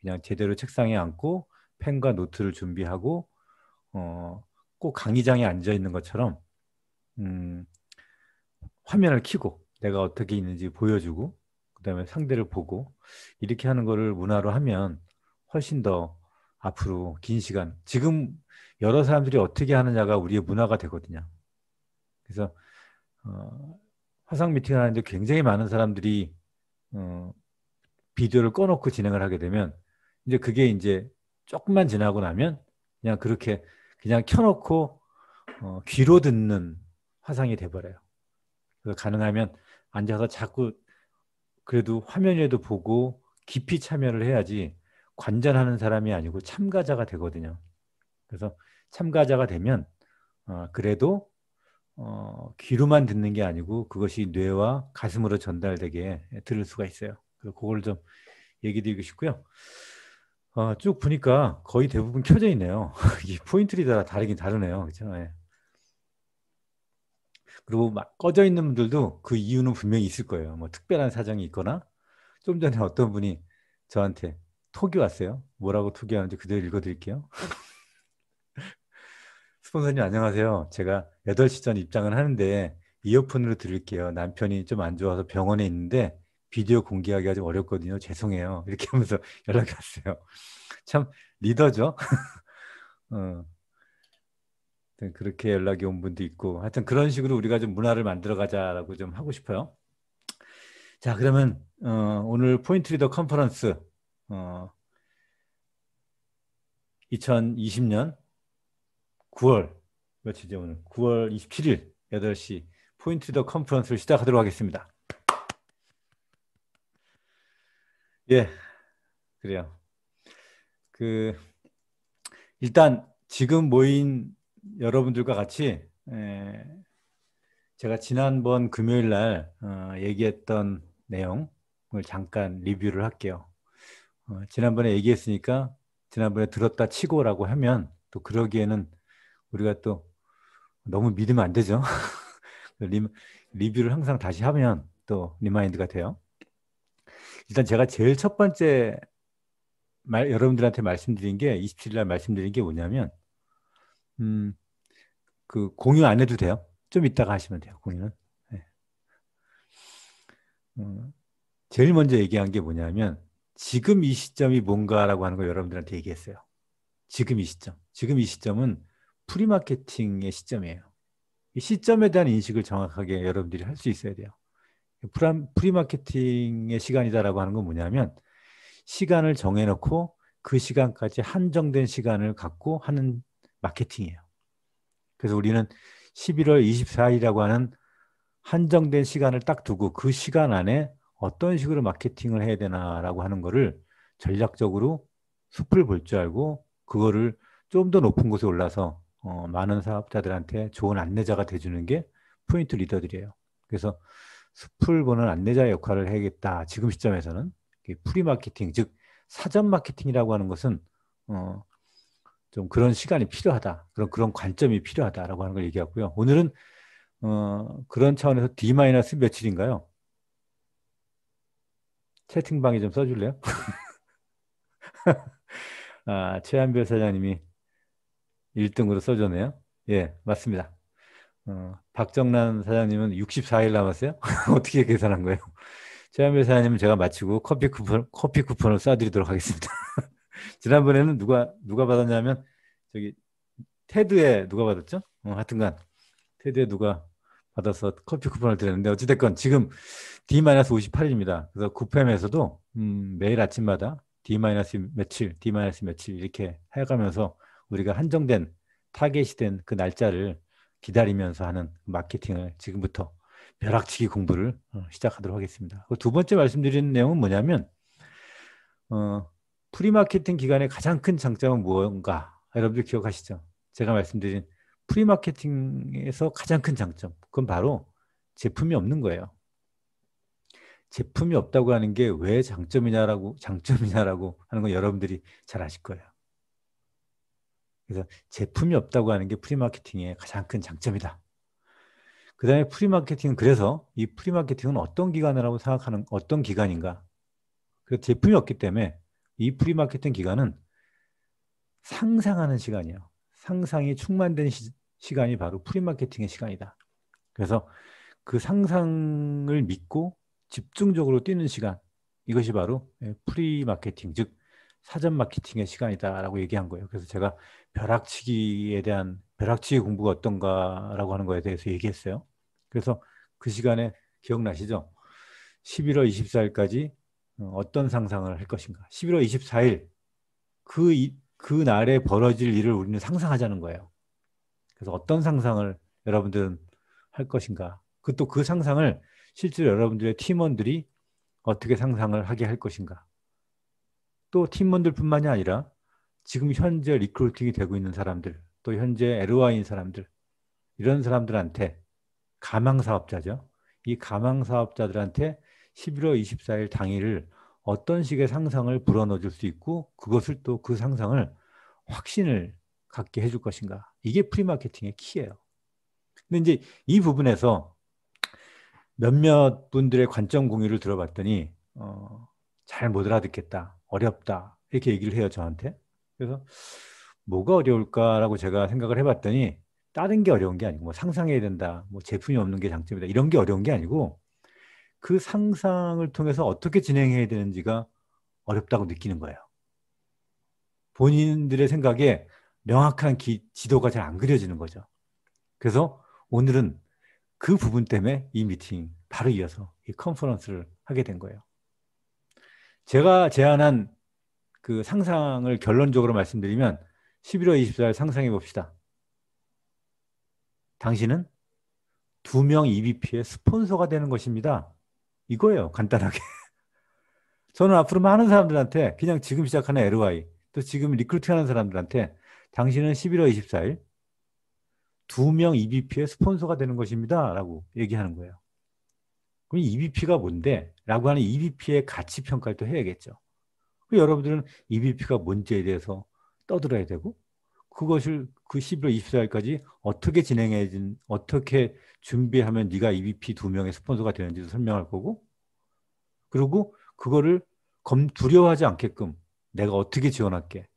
그냥 제대로 책상에 앉고 펜과 노트를 준비하고 어, 꼭 강의장에 앉아 있는 것처럼 음, 화면을 켜고 내가 어떻게 있는지 보여주고 그다음에 상대를 보고 이렇게 하는 거를 문화로 하면 훨씬 더 앞으로 긴 시간 지금 여러 사람들이 어떻게 하느냐가 우리의 문화가 되거든요. 그래서 어, 화상 미팅을 하는데 굉장히 많은 사람들이 어, 비디오를 꺼놓고 진행을 하게 되면 이제 그게 이제 조금만 지나고 나면 그냥 그렇게 그냥 켜놓고 어, 귀로 듣는 화상이 돼버려요. 그래서 가능하면 앉아서 자꾸 그래도 화면에도 보고 깊이 참여를 해야지 관전하는 사람이 아니고 참가자가 되거든요. 그래서 참가자가 되면 어, 그래도 어, 귀로만 듣는 게 아니고 그것이 뇌와 가슴으로 전달되게 들을 수가 있어요. 그걸 좀 얘기 드리고 싶고요. 아, 쭉 보니까 거의 대부분 켜져 있네요. 이포인트리 따라 다르긴 다르네요. 그렇죠? 예. 그리고 막 꺼져 있는 분들도 그 이유는 분명히 있을 거예요. 뭐 특별한 사정이 있거나 좀 전에 어떤 분이 저한테 톡이 왔어요. 뭐라고 톡이 왔는지 그대로 읽어드릴게요. 스폰서님 안녕하세요. 제가 8시 전 입장을 하는데 이어폰으로 들을게요. 남편이 좀 안 좋아서 병원에 있는데 비디오 공개하기가 좀 어렵거든요. 죄송해요. 이렇게 하면서 연락이 왔어요. 참 리더죠. 어. 네, 그렇게 연락이 온 분도 있고 하여튼 그런 식으로 우리가 좀 문화를 만들어 가자라고 좀 하고 싶어요. 자 그러면 어, 오늘 포인트 리더 컨퍼런스 어, 2020년 9월 며칠째 오늘 9월 27일 8시 포인트 리더 컨퍼런스를 시작하도록 하겠습니다. 예, 그래요. 그 일단 지금 모인 여러분들과 같이 에, 제가 지난번 금요일 날 어, 얘기했던 내용을 잠깐 리뷰를 할게요. 어, 지난번에 얘기했으니까 지난번에 들었다 치고라고 하면 또 그러기에는 우리가 또 너무 믿으면 안 되죠. 리, 리뷰를 항상 다시 하면 또 리마인드가 돼요. 일단 제가 제일 첫 번째 말, 여러분들한테 말씀드린 게 27일 날 말씀드린 게 뭐냐면 음, 그 공유 안 해도 돼요. 좀 이따가 하시면 돼요. 공유는. 네. 음, 제일 먼저 얘기한 게 뭐냐면 지금 이 시점이 뭔가라고 하는 걸 여러분들한테 얘기했어요. 지금 이 시점. 지금 이 시점은 프리마케팅의 시점이에요. 이 시점에 대한 인식을 정확하게 여러분들이 할 수 있어야 돼요. 프리마케팅의 시간이다라고 하는 건 뭐냐면 시간을 정해놓고 그 시간까지 한정된 시간을 갖고 하는 마케팅이에요. 그래서 우리는 11월 24일이라고 하는 한정된 시간을 딱 두고 그 시간 안에 어떤 식으로 마케팅을 해야 되나라고 하는 거를 전략적으로 숲을 볼 줄 알고 그거를 좀 더 높은 곳에 올라서 어, 많은 사업자들한테 좋은 안내자가 돼주는 게 포인트 리더들이에요. 그래서 숲을 보는 안내자 역할을 해야겠다. 지금 시점에서는 프리 마케팅, 즉 사전 마케팅이라고 하는 것은 어, 좀 그런 시간이 필요하다. 그런 그런 관점이 필요하다라고 하는 걸 얘기하고요. 오늘은 어, 그런 차원에서 D 마이너스 며칠인가요? 채팅방에 좀 써줄래요? 아, 최한별 사장님이 1등으로 써줬네요. 예, 맞습니다. 어, 박정란 사장님은 64일 남았어요? 어떻게 계산한 거예요? 최한별 사장님은 제가 마치고 커피 쿠폰, 커피 쿠폰을 쏴드리도록 하겠습니다. 지난번에는 누가, 누가 받았냐면, 저기, 테드에 누가 받았죠? 어, 하여튼간, 테드에 누가 받아서 커피 쿠폰을 드렸는데, 어찌됐건 지금 D-58일입니다. 그래서 구팸에서도, 음, 매일 아침마다 D- 며칠, D- 며칠 이렇게 해가면서 우리가 한정된 타겟이 된 그 날짜를 기다리면서 하는 마케팅을 지금부터 벼락치기 공부를 어, 시작하도록 하겠습니다. 그 두 번째 말씀드리는 내용은 뭐냐면 어, 프리마케팅 기간의 가장 큰 장점은 무언가 여러분들 기억하시죠? 제가 말씀드린 프리마케팅에서 가장 큰 장점 그건 바로 제품이 없는 거예요. 제품이 없다고 하는 게 왜 장점이냐라고 장점이냐라고 하는 건 여러분들이 잘 아실 거예요. 그래서 제품이 없다고 하는 게 프리마케팅의 가장 큰 장점이다. 그 다음에 프리마케팅은 그래서 이 프리마케팅은 어떤 기간이라고 생각하는, 어떤 기간인가? 그래서 제품이 없기 때문에 이 프리마케팅 기간은 상상하는 시간이에요. 상상이 충만된 시, 시간이 바로 프리마케팅의 시간이다. 그래서 그 상상을 믿고 집중적으로 뛰는 시간, 이것이 바로 프리마케팅, 즉 사전 마케팅의 시간이다라고 얘기한 거예요. 그래서 제가 벼락치기에 대한 벼락치기 공부가 어떤가라고 하는 거에 대해서 얘기했어요. 그래서 그 시간에 기억나시죠? 11월 24일까지 어, 어떤 상상을 할 것인가? 11월 24일 그, 이, 그 날에 벌어질 일을 우리는 상상하자는 거예요. 그래서 어떤 상상을 여러분들은 할 것인가? 그 또그 그 상상을 실제로 여러분들의 팀원들이 어떻게 상상을 하게 할 것인가? 또 팀원들뿐만이 아니라 지금 현재 리크루팅이 되고 있는 사람들, 또 현재 에르와인 사람들, 이런 사람들한테 가망 사업자죠. 이 가망 사업자들한테 11월 24일 당일을 어떤 식의 상상을 불어넣어 줄 수 있고 그것을 또 그 상상을 확신을 갖게 해줄 것인가. 이게 프리마케팅의 키예요. 근데 이제 이 부분에서 몇몇 분들의 관점 공유를 들어봤더니 어, 잘 못 알아듣겠다, 어렵다 이렇게 얘기를 해요 저한테. 그래서 뭐가 어려울까라고 제가 생각을 해봤더니 다른 게 어려운 게 아니고 뭐 상상해야 된다, 뭐 제품이 없는 게 장점이다 이런 게 어려운 게 아니고 그 상상을 통해서 어떻게 진행해야 되는지가 어렵다고 느끼는 거예요. 본인들의 생각에 명확한 기, 지도가 잘 안 그려지는 거죠. 그래서 오늘은 그 부분 때문에 이 미팅 바로 이어서 이 컨퍼런스를 하게 된 거예요. 제가 제안한 그 상상을 결론적으로 말씀드리면 11월 24일 상상해 봅시다. 당신은 두 명 EBP의 스폰서가 되는 것입니다. 이거예요. 간단하게. 저는 앞으로 많은 사람들한테 그냥 지금 시작하는 LOI 또 지금 리크루팅하는 사람들한테 당신은 11월 24일 두 명 EBP의 스폰서가 되는 것입니다. 라고 얘기하는 거예요. 그럼 EBP가 뭔데? 라고 하는 EBP의 가치 평가를 또 해야겠죠. 그 여러분들은 EBP가 뭔지에 대해서 떠들어야 되고 그것을 그 11월 24일까지 어떻게 진행해야 되 어떻게 준비하면 네가 EBP 두 명의 스폰서가 되는지도 설명할 거고 그리고 그거를 검 두려워하지 않게끔 내가 어떻게 지원할게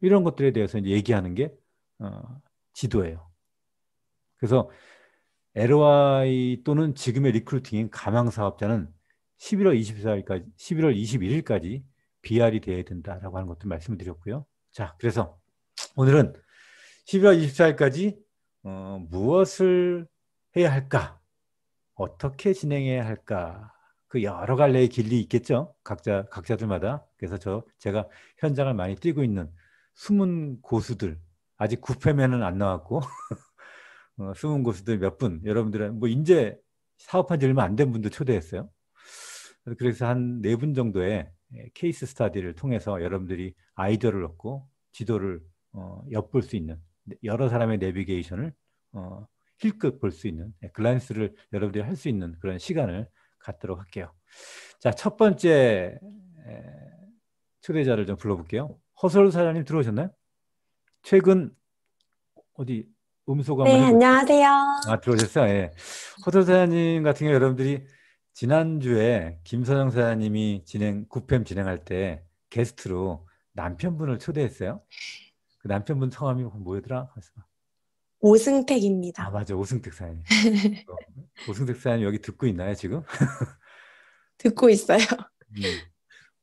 이런 것들에 대해서 얘기하는 게 어, 지도예요. 그래서 LOI 또는 지금의 리크루팅인 가망 사업자는 11월 24일까지 11월 21일까지 BR이 돼야 된다라고 하는 것도 말씀드렸고요. 자, 그래서 오늘은 12월 24일까지 어, 무엇을 해야 할까? 어떻게 진행해야 할까? 그 여러 갈래의 길이 있겠죠. 각자 각자들마다. 그래서 저 제가 현장을 많이 뛰고 있는 숨은 고수들 아직 9회면은 안 나왔고 어, 숨은 고수들 몇 분 여러분들은 뭐 이제 사업한 지 얼마 안 된 분도 초대했어요. 그래서 한 네 분 정도의 예, 케이스 스타디를 통해서 여러분들이 아이디어를 얻고 지도를 어, 엿볼 수 있는 여러 사람의 내비게이션을 어, 힐끗 볼 수 있는 예, 글란스를 여러분들이 할 수 있는 그런 시간을 갖도록 할게요. 자, 첫 번째 초대자를 좀 불러볼게요. 허설 사장님 들어오셨나요? 최근 어디 음소가 네 해볼까요? 안녕하세요. 아 들어오셨어요. 예. 허설 사장님 같은 경우 여러분들이 지난주에 김선영 사장님이 진행 구팸 진행할 때 게스트로 남편분을 초대했어요. 그 남편분 성함이 뭐였더라? 오승택입니다. 아 맞아 오승택 사장님. 어, 오승택 사장님 여기 듣고 있나요 지금? 듣고 있어요. 음.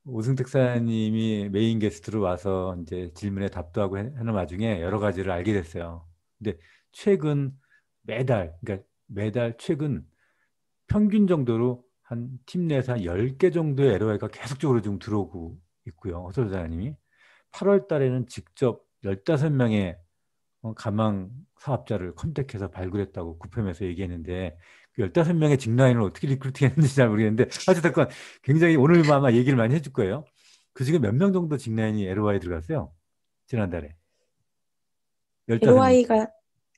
오승택 사장님이 메인 게스트로 와서 이제 질문에 답도 하고 하는 와중에 여러 가지를 알게 됐어요. 근데 최근 매달 그러니까 매달 최근 평균 정도로 한 팀 내에서 한 10개 정도의 LOI가 계속적으로 지금 들어오고 있고요. 허설자님이 8월 달에는 직접 15명의 어, 가망 사업자를 컨택해서 발굴했다고 구표면서 얘기했는데 그 15명의 직라인을 어떻게 리크루팅했는지 잘 모르겠는데 어쨌든 굉장히 오늘 아마 얘기를 많이 해줄 거예요. 그 지금 몇 명 정도 직라인이 LOI 들어갔어요? 지난달에. 15명. LOI가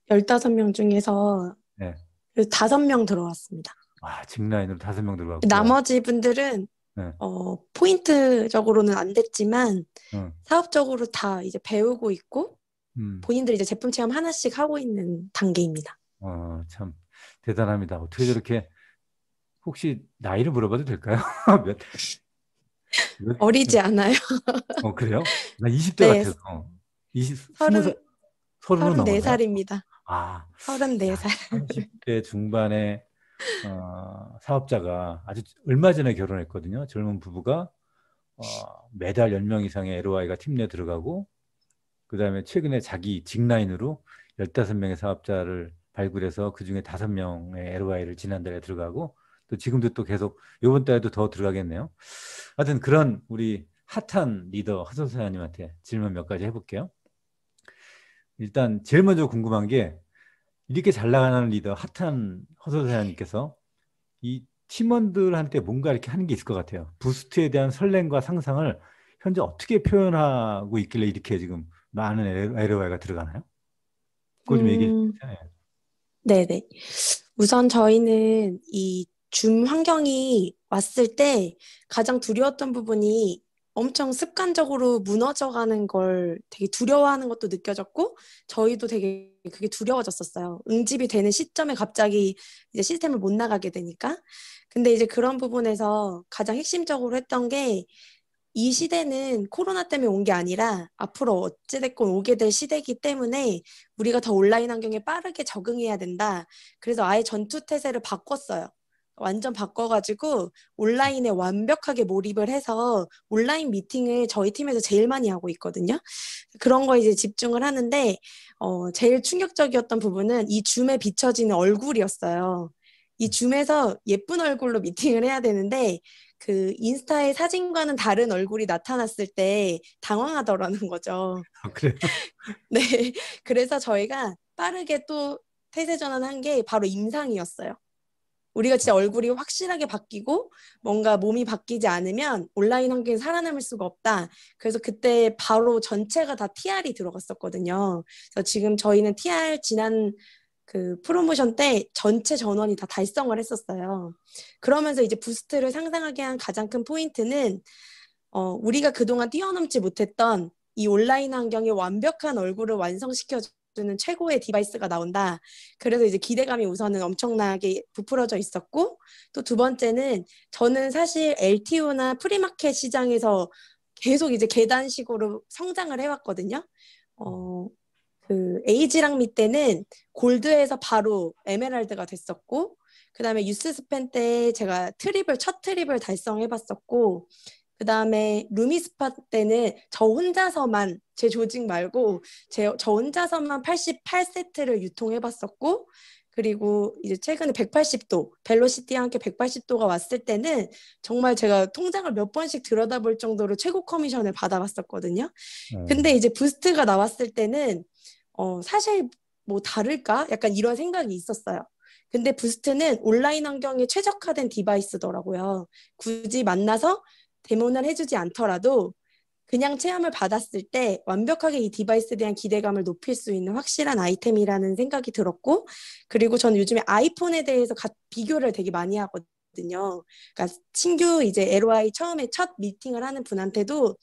15명 중에서 네. 5명 들어왔습니다. 아, 직라인으로 다섯 명들어가고 나머지 분들은 네. 어, 포인트적으로는 안 됐지만 음. 사업적으로 다 이제 배우고 있고 음. 본인들이 이제 제품 체험 하나씩 하고 있는 단계입니다. 어, 참 대단합니다. 어떻게 저렇게 혹시 나이를 물어봐도 될까요? 몇, 몇, 어리지 네. 않아요. 어 그래요? 나 20대 네. 같아서 20 30, 30 34살입니다. 아, 34살. 30대 중반에 어, 사업자가 아주 얼마 전에 결혼했거든요. 젊은 부부가 어, 매달 10명 이상의 LOI가 팀내 들어가고 그 다음에 최근에 자기 직라인으로 15명의 사업자를 발굴해서 그 중에 5명의 LOI를 지난달에 들어가고 또 지금도 또 계속 이번 달에도 더 들어가겠네요. 하여튼 그런 우리 핫한 리더 하선사장님한테 질문 몇 가지 해볼게요. 일단 제일 먼저 궁금한 게 이렇게 잘 나가는 리더 핫한 허소사장님께서 이 팀원들한테 뭔가 이렇게 하는 게 있을 것 같아요. 부스트에 대한 설렘과 상상을 현재 어떻게 표현하고 있길래 이렇게 지금 많은 LOI가 들어가나요? 그거 좀 음... 얘기해 주세요. 네네. 우선 저희는 이줌 환경이 왔을 때 가장 두려웠던 부분이 엄청 습관적으로 무너져가는 걸 되게 두려워하는 것도 느껴졌고 저희도 되게 그게 두려워졌었어요. 응집이 되는 시점에 갑자기 이제 시스템을 못 나가게 되니까. 근데 이제 그런 부분에서 가장 핵심적으로 했던 게 이 시대는 코로나 때문에 온 게 아니라 앞으로 어찌됐건 오게 될 시대이기 때문에 우리가 더 온라인 환경에 빠르게 적응해야 된다. 그래서 아예 전투 태세를 바꿨어요. 완전 바꿔가지고 온라인에 완벽하게 몰입을 해서 온라인 미팅을 저희 팀에서 제일 많이 하고 있거든요. 그런 거 이제 집중을 하는데 어, 제일 충격적이었던 부분은 이 줌에 비춰지는 얼굴이었어요. 이 줌에서 예쁜 얼굴로 미팅을 해야 되는데 그 인스타의 사진과는 다른 얼굴이 나타났을 때 당황하더라는 거죠. 아, 그래요? 네. 그래서 저희가 빠르게 또 태세 전환한 게 바로 임상이었어요. 우리가 진짜 얼굴이 확실하게 바뀌고 뭔가 몸이 바뀌지 않으면 온라인 환경에 살아남을 수가 없다. 그래서 그때 바로 전체가 다 TR이 들어갔었거든요. 그래서 지금 저희는 TR 지난 그 프로모션 때 전체 전원이 다 달성을 했었어요. 그러면서 이제 부스트를 상상하게 한 가장 큰 포인트는 어, 우리가 그동안 뛰어넘지 못했던 이 온라인 환경의 완벽한 얼굴을 완성시켜 주는 최고의 디바이스가 나온다. 그래서 이제 기대감이 우선은 엄청나게 부풀어져 있었고 또 두 번째는 저는 사실 LTO나 프리마켓 시장에서 계속 이제 계단식으로 성장을 해왔거든요. 어, 그 에이지랑미 때는 골드에서 바로 에메랄드가 됐었고 그 다음에 유스스펜 때 제가 트립을 첫 트립을 달성해봤었고 그 다음에 루미스팟 때는 저 혼자서만 제 조직 말고 제, 저 혼자서만 88세트를 유통해봤었고 그리고 이제 최근에 180도 벨로시티와 함께 180도가 왔을 때는 정말 제가 통장을 몇 번씩 들여다볼 정도로 최고 커미션을 받아봤었거든요. 음. 근데 이제 부스트가 나왔을 때는 어, 사실 뭐 다를까 약간 이런 생각이 있었어요. 근데 부스트는 온라인 환경에 최적화된 디바이스더라고요. 굳이 만나서 데모는 해주지 않더라도 그냥 체험을 받았을 때 완벽하게 이 디바이스에 대한 기대감을 높일 수 있는 확실한 아이템이라는 생각이 들었고 그리고 저는 요즘에 아이폰에 대해서 비교를 되게 많이 하거든요. 그러니까 친구 이제 LOI 처음에 첫 미팅을 하는 분한테도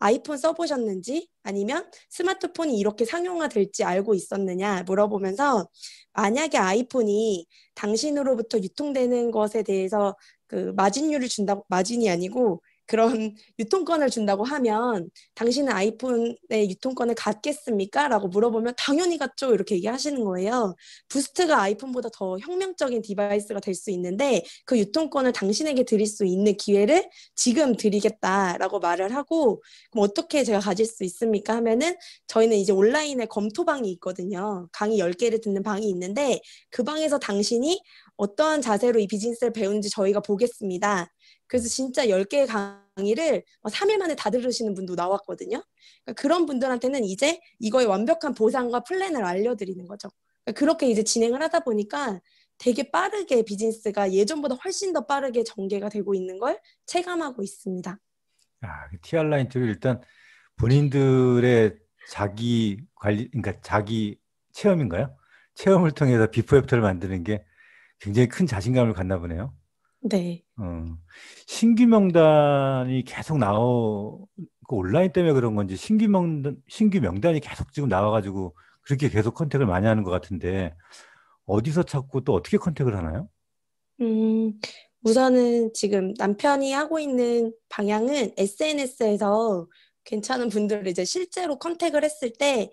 아이폰 써보셨는지 아니면 스마트폰이 이렇게 상용화될지 알고 있었느냐 물어보면서 만약에 아이폰이 당신으로부터 유통되는 것에 대해서 그 마진율을 준다고 마진이 아니고 그런 유통권을 준다고 하면 당신은 아이폰의 유통권을 갖겠습니까? 라고 물어보면 당연히 갖죠. 이렇게 얘기하시는 거예요. 부스트가 아이폰보다 더 혁명적인 디바이스가 될 수 있는데 그 유통권을 당신에게 드릴 수 있는 기회를 지금 드리겠다라고 말을 하고 그럼 어떻게 제가 가질 수 있습니까? 하면은 저희는 이제 온라인에 검토방이 있거든요. 강의 10개를 듣는 방이 있는데 그 방에서 당신이 어떠한 자세로 이 비즈니스를 배우는지 저희가 보겠습니다. 그래서 진짜 10개의 강의를 3일 만에 다 들으시는 분도 나왔거든요. 그러니까 그런 분들한테는 이제 이거의 완벽한 보상과 플랜을 알려드리는 거죠. 그러니까 그렇게 이제 진행을 하다 보니까 되게 빠르게 비즈니스가 예전보다 훨씬 더 빠르게 전개가 되고 있는 걸 체감하고 있습니다. 아, 티알라인 쪽에 일단 본인들의 자기 관리, 그러니까 자기 체험인가요? 체험을 통해서 비포 애프터를 만드는 게 굉장히 큰 자신감을 갖나 보네요. 네. 어, 신규 명단이 계속 나오, 그 온라인 때문에 그런 건지 신규 명단, 신규 명단이 계속 지금 나와가지고 그렇게 계속 컨택을 많이 하는 것 같은데 어디서 찾고 또 어떻게 컨택을 하나요? 음, 우선은 지금 남편이 하고 있는 방향은 SNS에서 괜찮은 분들을 이제 실제로 컨택을 했을 때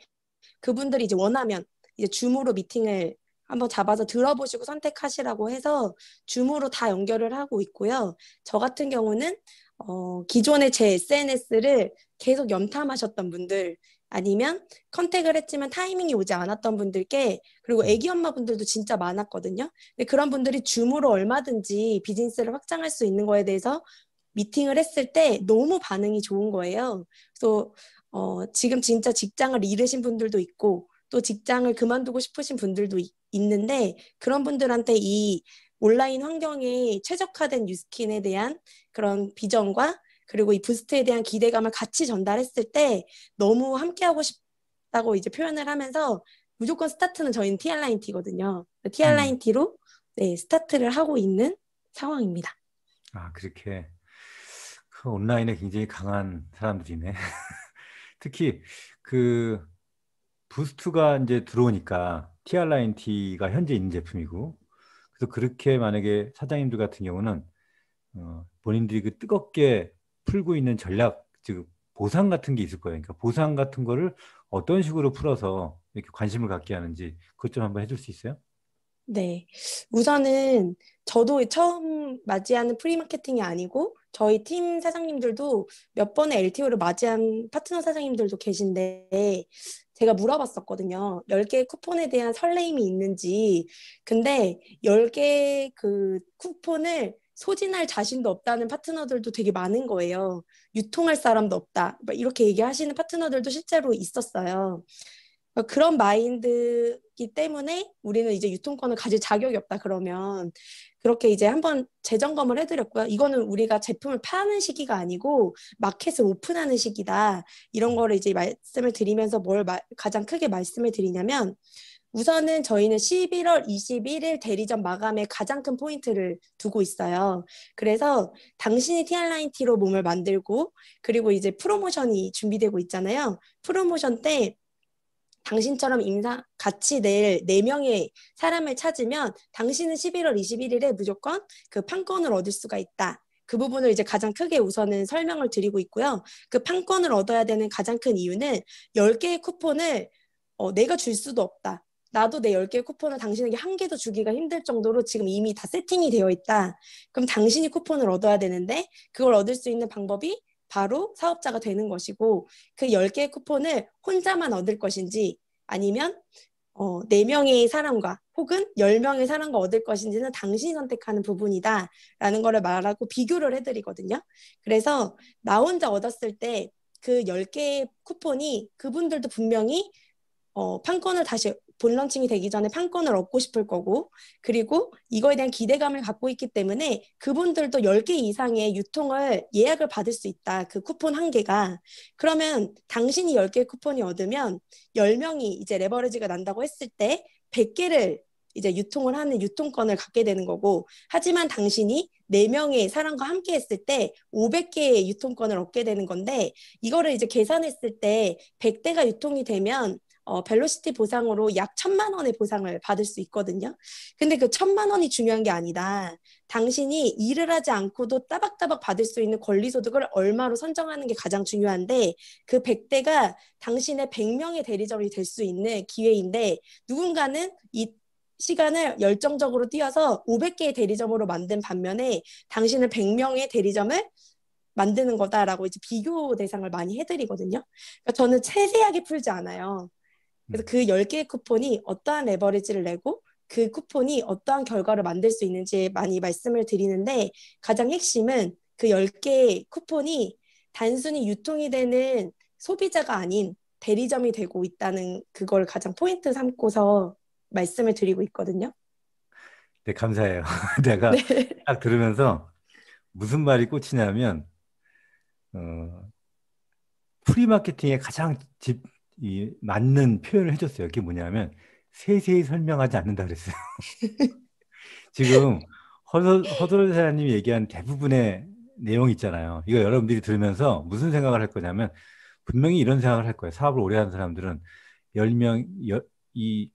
그분들이 이제 원하면 이제 줌으로 미팅을 한번 잡아서 들어보시고 선택하시라고 해서 줌으로 다 연결을 하고 있고요. 저 같은 경우는 어, 기존의 제 SNS를 계속 염탐하셨던 분들 아니면 컨택을 했지만 타이밍이 오지 않았던 분들께 그리고 음. 애기 엄마분들도 진짜 많았거든요. 근데 그런 분들이 줌으로 얼마든지 비즈니스를 확장할 수 있는 거에 대해서 미팅을 했을 때 너무 반응이 좋은 거예요. 그래서 어, 지금 진짜 직장을 잃으신 분들도 있고 또 직장을 그만두고 싶으신 분들도 이, 있는데 그런 분들한테 이 온라인 환경에 최적화된 유스킨에 대한 그런 비전과 그리고 이 부스트에 대한 기대감을 같이 전달했을 때 너무 함께하고 싶다고 이제 표현을 하면서 무조건 스타트는 저희는 TR9T거든요. TR9T로 음. 네, 스타트를 하고 있는 상황입니다. 아, 그렇게 그 온라인에 굉장히 강한 사람들이네. 특히 그 부스트가 이제 들어오니까 TR9T가 현재 있는 제품이고 그래서 그렇게 만약에 사장님들 같은 경우는 어, 본인들이 그 뜨겁게 풀고 있는 전략 즉 보상 같은 게 있을 거예요. 그러니까 보상 같은 거를 어떤 식으로 풀어서 이렇게 관심을 갖게 하는지 그것 좀 한번 해줄 수 있어요? 네. 우선은 저도 처음 맞이하는 프리마케팅이 아니고 저희 팀 사장님들도 몇 번의 LTO를 맞이한 파트너 사장님들도 계신데 제가 물어봤었거든요. 10개 쿠폰에 대한 설레임이 있는지. 근데 10개 그 쿠폰을 소진할 자신도 없다는 파트너들도 되게 많은 거예요. 유통할 사람도 없다. 이렇게 얘기하시는 파트너들도 실제로 있었어요. 그러니까 그런 마인드이기 때문에 우리는 이제 유통권을 가질 자격이 없다 그러면 그렇게 이제 한번 재점검을 해드렸고요. 이거는 우리가 제품을 파는 시기가 아니고 마켓을 오픈하는 시기다. 이런 음. 거를 이제 말씀을 드리면서 뭘 마, 가장 크게 말씀을 드리냐면 우선은 저희는 11월 21일 대리점 마감에 가장 큰 포인트를 두고 있어요. 그래서 당신이 티알라인 티로 몸을 만들고 그리고 이제 프로모션이 준비되고 있잖아요. 프로모션 때 당신처럼 임사 같이 내일 네명의 사람을 찾으면 당신은 11월 21일에 무조건 그 판권을 얻을 수가 있다. 그 부분을 이제 가장 크게 우선은 설명을 드리고 있고요. 그 판권을 얻어야 되는 가장 큰 이유는 10개의 쿠폰을 어, 내가 줄 수도 없다. 나도 내 10개의 쿠폰을 당신에게 한 개도 주기가 힘들 정도로 지금 이미 다 세팅이 되어 있다. 그럼 당신이 쿠폰을 얻어야 되는데 그걸 얻을 수 있는 방법이 바로 사업자가 되는 것이고 그 10개의 쿠폰을 혼자만 얻을 것인지 아니면 어, 4명의 사람과 혹은 10명의 사람과 얻을 것인지는 당신이 선택하는 부분이다 라는 거를 말하고 비교를 해드리거든요. 그래서 나 혼자 얻었을 때 그 10개의 쿠폰이 그분들도 분명히 어, 판권을 다시 본런칭이 되기 전에 판권을 얻고 싶을 거고 그리고 이거에 대한 기대감을 갖고 있기 때문에 그분들도 10개 이상의 유통을 예약을 받을 수 있다. 그 쿠폰 한 개가. 그러면 당신이 10개 쿠폰이 얻으면 10명이 이제 레버리지가 난다고 했을 때 100개를 이제 유통을 하는 유통권을 갖게 되는 거고 하지만 당신이 네명의 사람과 함께 했을 때 500개의 유통권을 얻게 되는 건데 이거를 이제 계산했을 때 100대가 유통이 되면 어, 벨로시티 보상으로 약 천만 원의 보상을 받을 수 있거든요. 근데 그 천만 원이 중요한 게 아니다. 당신이 일을 하지 않고도 따박따박 받을 수 있는 권리소득을 얼마로 선정하는 게 가장 중요한데 그 100대가 당신의 100명의 대리점이 될 수 있는 기회인데 누군가는 이 시간을 열정적으로 뛰어서 500개의 대리점으로 만든 반면에 당신은 100명의 대리점을 만드는 거다라고 이제 비교 대상을 많이 해드리거든요. 그러니까 저는 세세하게 풀지 않아요. 그래서 음. 그 열개의 쿠폰이 어떠한 레버리지를 내고 그 쿠폰이 어떠한 결과를 만들 수 있는지 많이 말씀을 드리는데 가장 핵심은 그 열개의 쿠폰이 단순히 유통이 되는 소비자가 아닌 대리점이 되고 있다는 그걸 가장 포인트 삼고서 말씀을 드리고 있거든요. 네, 감사해요. 내가 네. 딱 들으면서 무슨 말이 꽂히냐면 어, 프리마케팅의 가장 집, 이 맞는 표현을 해줬어요. 그게 뭐냐면 세세히 설명하지 않는다 그랬어요. 지금 허설사님이 얘기한 대부분의 내용 있잖아요. 이거 여러분들이 들으면서 무슨 생각을 할 거냐면 분명히 이런 생각을 할 거예요. 사업을 오래 한 사람들은 10명, 이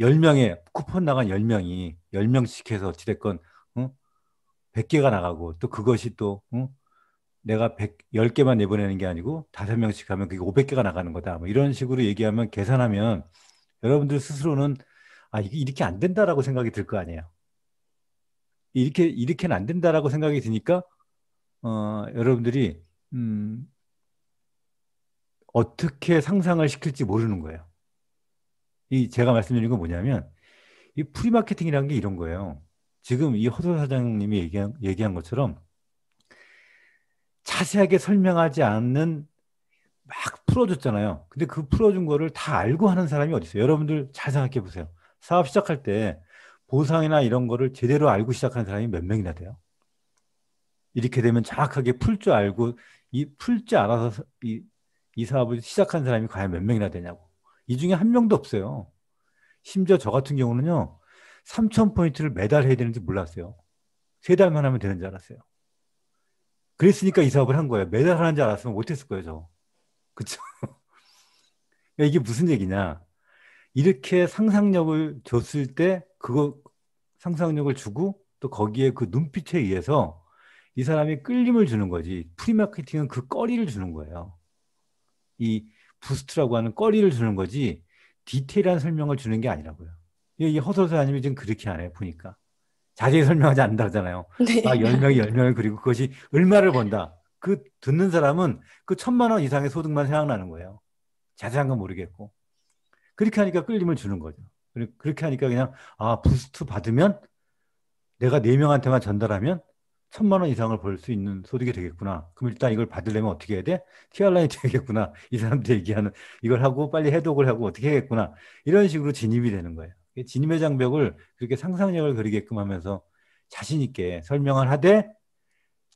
10명에 쿠폰 나간 10명이 10명씩 해서 어찌건 어? 100개가 나가고 또 그것이 또 어? 내가 100, 10개만 내보내는 게 아니고 5명씩 하면 그게 500개가 나가는 거다. 뭐 이런 식으로 얘기하면 계산하면 여러분들 스스로는 아, 이 이렇게 안 된다라고 생각이 들 거 아니에요. 이렇게, 이렇게는 안 된다라고 생각이 드니까, 어, 여러분들이, 음, 어떻게 상상을 시킬지 모르는 거예요. 이 제가 말씀드린 건 뭐냐면, 이 프리마케팅이라는 게 이런 거예요. 지금 이 허도 사장님이 얘기한, 얘기한 것처럼 자세하게 설명하지 않는 막 풀어줬잖아요. 근데 그 풀어준 거를 다 알고 하는 사람이 어디 있어요? 여러분들 잘 생각해 보세요. 사업 시작할 때 보상이나 이런 거를 제대로 알고 시작하는 사람이 몇 명이나 돼요? 이렇게 되면 정확하게 풀 줄 알고 이 풀 줄 알아서 이, 이 사업을 시작한 사람이 과연 몇 명이나 되냐고. 이 중에 한 명도 없어요. 심지어 저 같은 경우는요. 3,000포인트를 매달 해야 되는지 몰랐어요. 세 달만 하면 되는 줄 알았어요. 그랬으니까 이 사업을 한 거예요. 매달 하는줄 알았으면 못했을 거예요, 저. 그쵸? 그러니까 이게 무슨 얘기냐. 이렇게 상상력을 줬을 때, 그거, 상상력을 주고, 또 거기에 그 눈빛에 의해서 이 사람이 끌림을 주는 거지. 프리마케팅은 그 꺼리를 주는 거예요. 이 부스트라고 하는 꺼리를 주는 거지, 디테일한 설명을 주는 게 아니라고요. 이 허설사님이 지금 그렇게 안 해 보니까. 자세히 설명하지 않는다잖아요. 네. 막 10명이 열명을 그리고 그것이 얼마를 번다. 그 듣는 사람은 그 천만 원 이상의 소득만 생각나는 거예요. 자세한 건 모르겠고. 그렇게 하니까 끌림을 주는 거죠. 그렇게 하니까 그냥 아 부스트 받으면 내가 네 명한테만 전달하면 천만 원 이상을 벌 수 있는 소득이 되겠구나. 그럼 일단 이걸 받으려면 어떻게 해야 돼? 티알라인 되겠구나. 이 사람들 얘기하는 이걸 하고 빨리 해독을 하고 어떻게 해야겠구나. 이런 식으로 진입이 되는 거예요. 진입의 장벽을 그렇게 상상력을 그리게끔 하면서 자신 있게 설명을 하되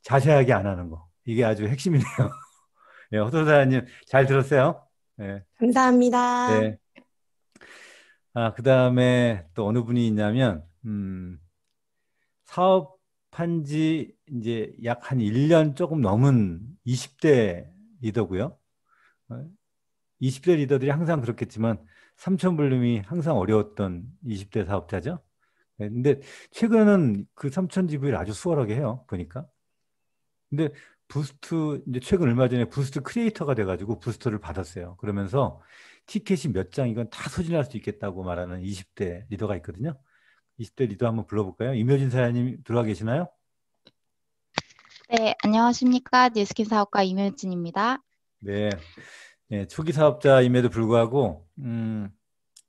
자세하게 안 하는 거 이게 아주 핵심이네요. 예, 허도사님 잘 들었어요. 네. 감사합니다. 네. 아, 그 다음에 또 어느 분이 있냐면, 음, 사업한 지 이제 약 한 1년 조금 넘은 20대 리더고요. 20대 어, 리더들이 항상 그렇겠지만, 삼천블룸이 항상 어려웠던 20대 사업자죠. 네, 근데 최근은 그 삼천지구를 아주 수월하게 해요. 보니까. 근데 부스트 이제 최근 얼마 전에 부스트 크리에이터가 돼가지고 부스트를 받았어요. 그러면서 티켓이 몇 장 이건 다 소진할 수 있겠다고 말하는 20대 리더가 있거든요. 20대 리더 한번 불러볼까요? 임효진 사장님 들어와 계시나요? 네, 안녕하십니까. 뉴스킨 사업가 임효진입니다. 네. 예, 초기 사업자임에도 불구하고 음,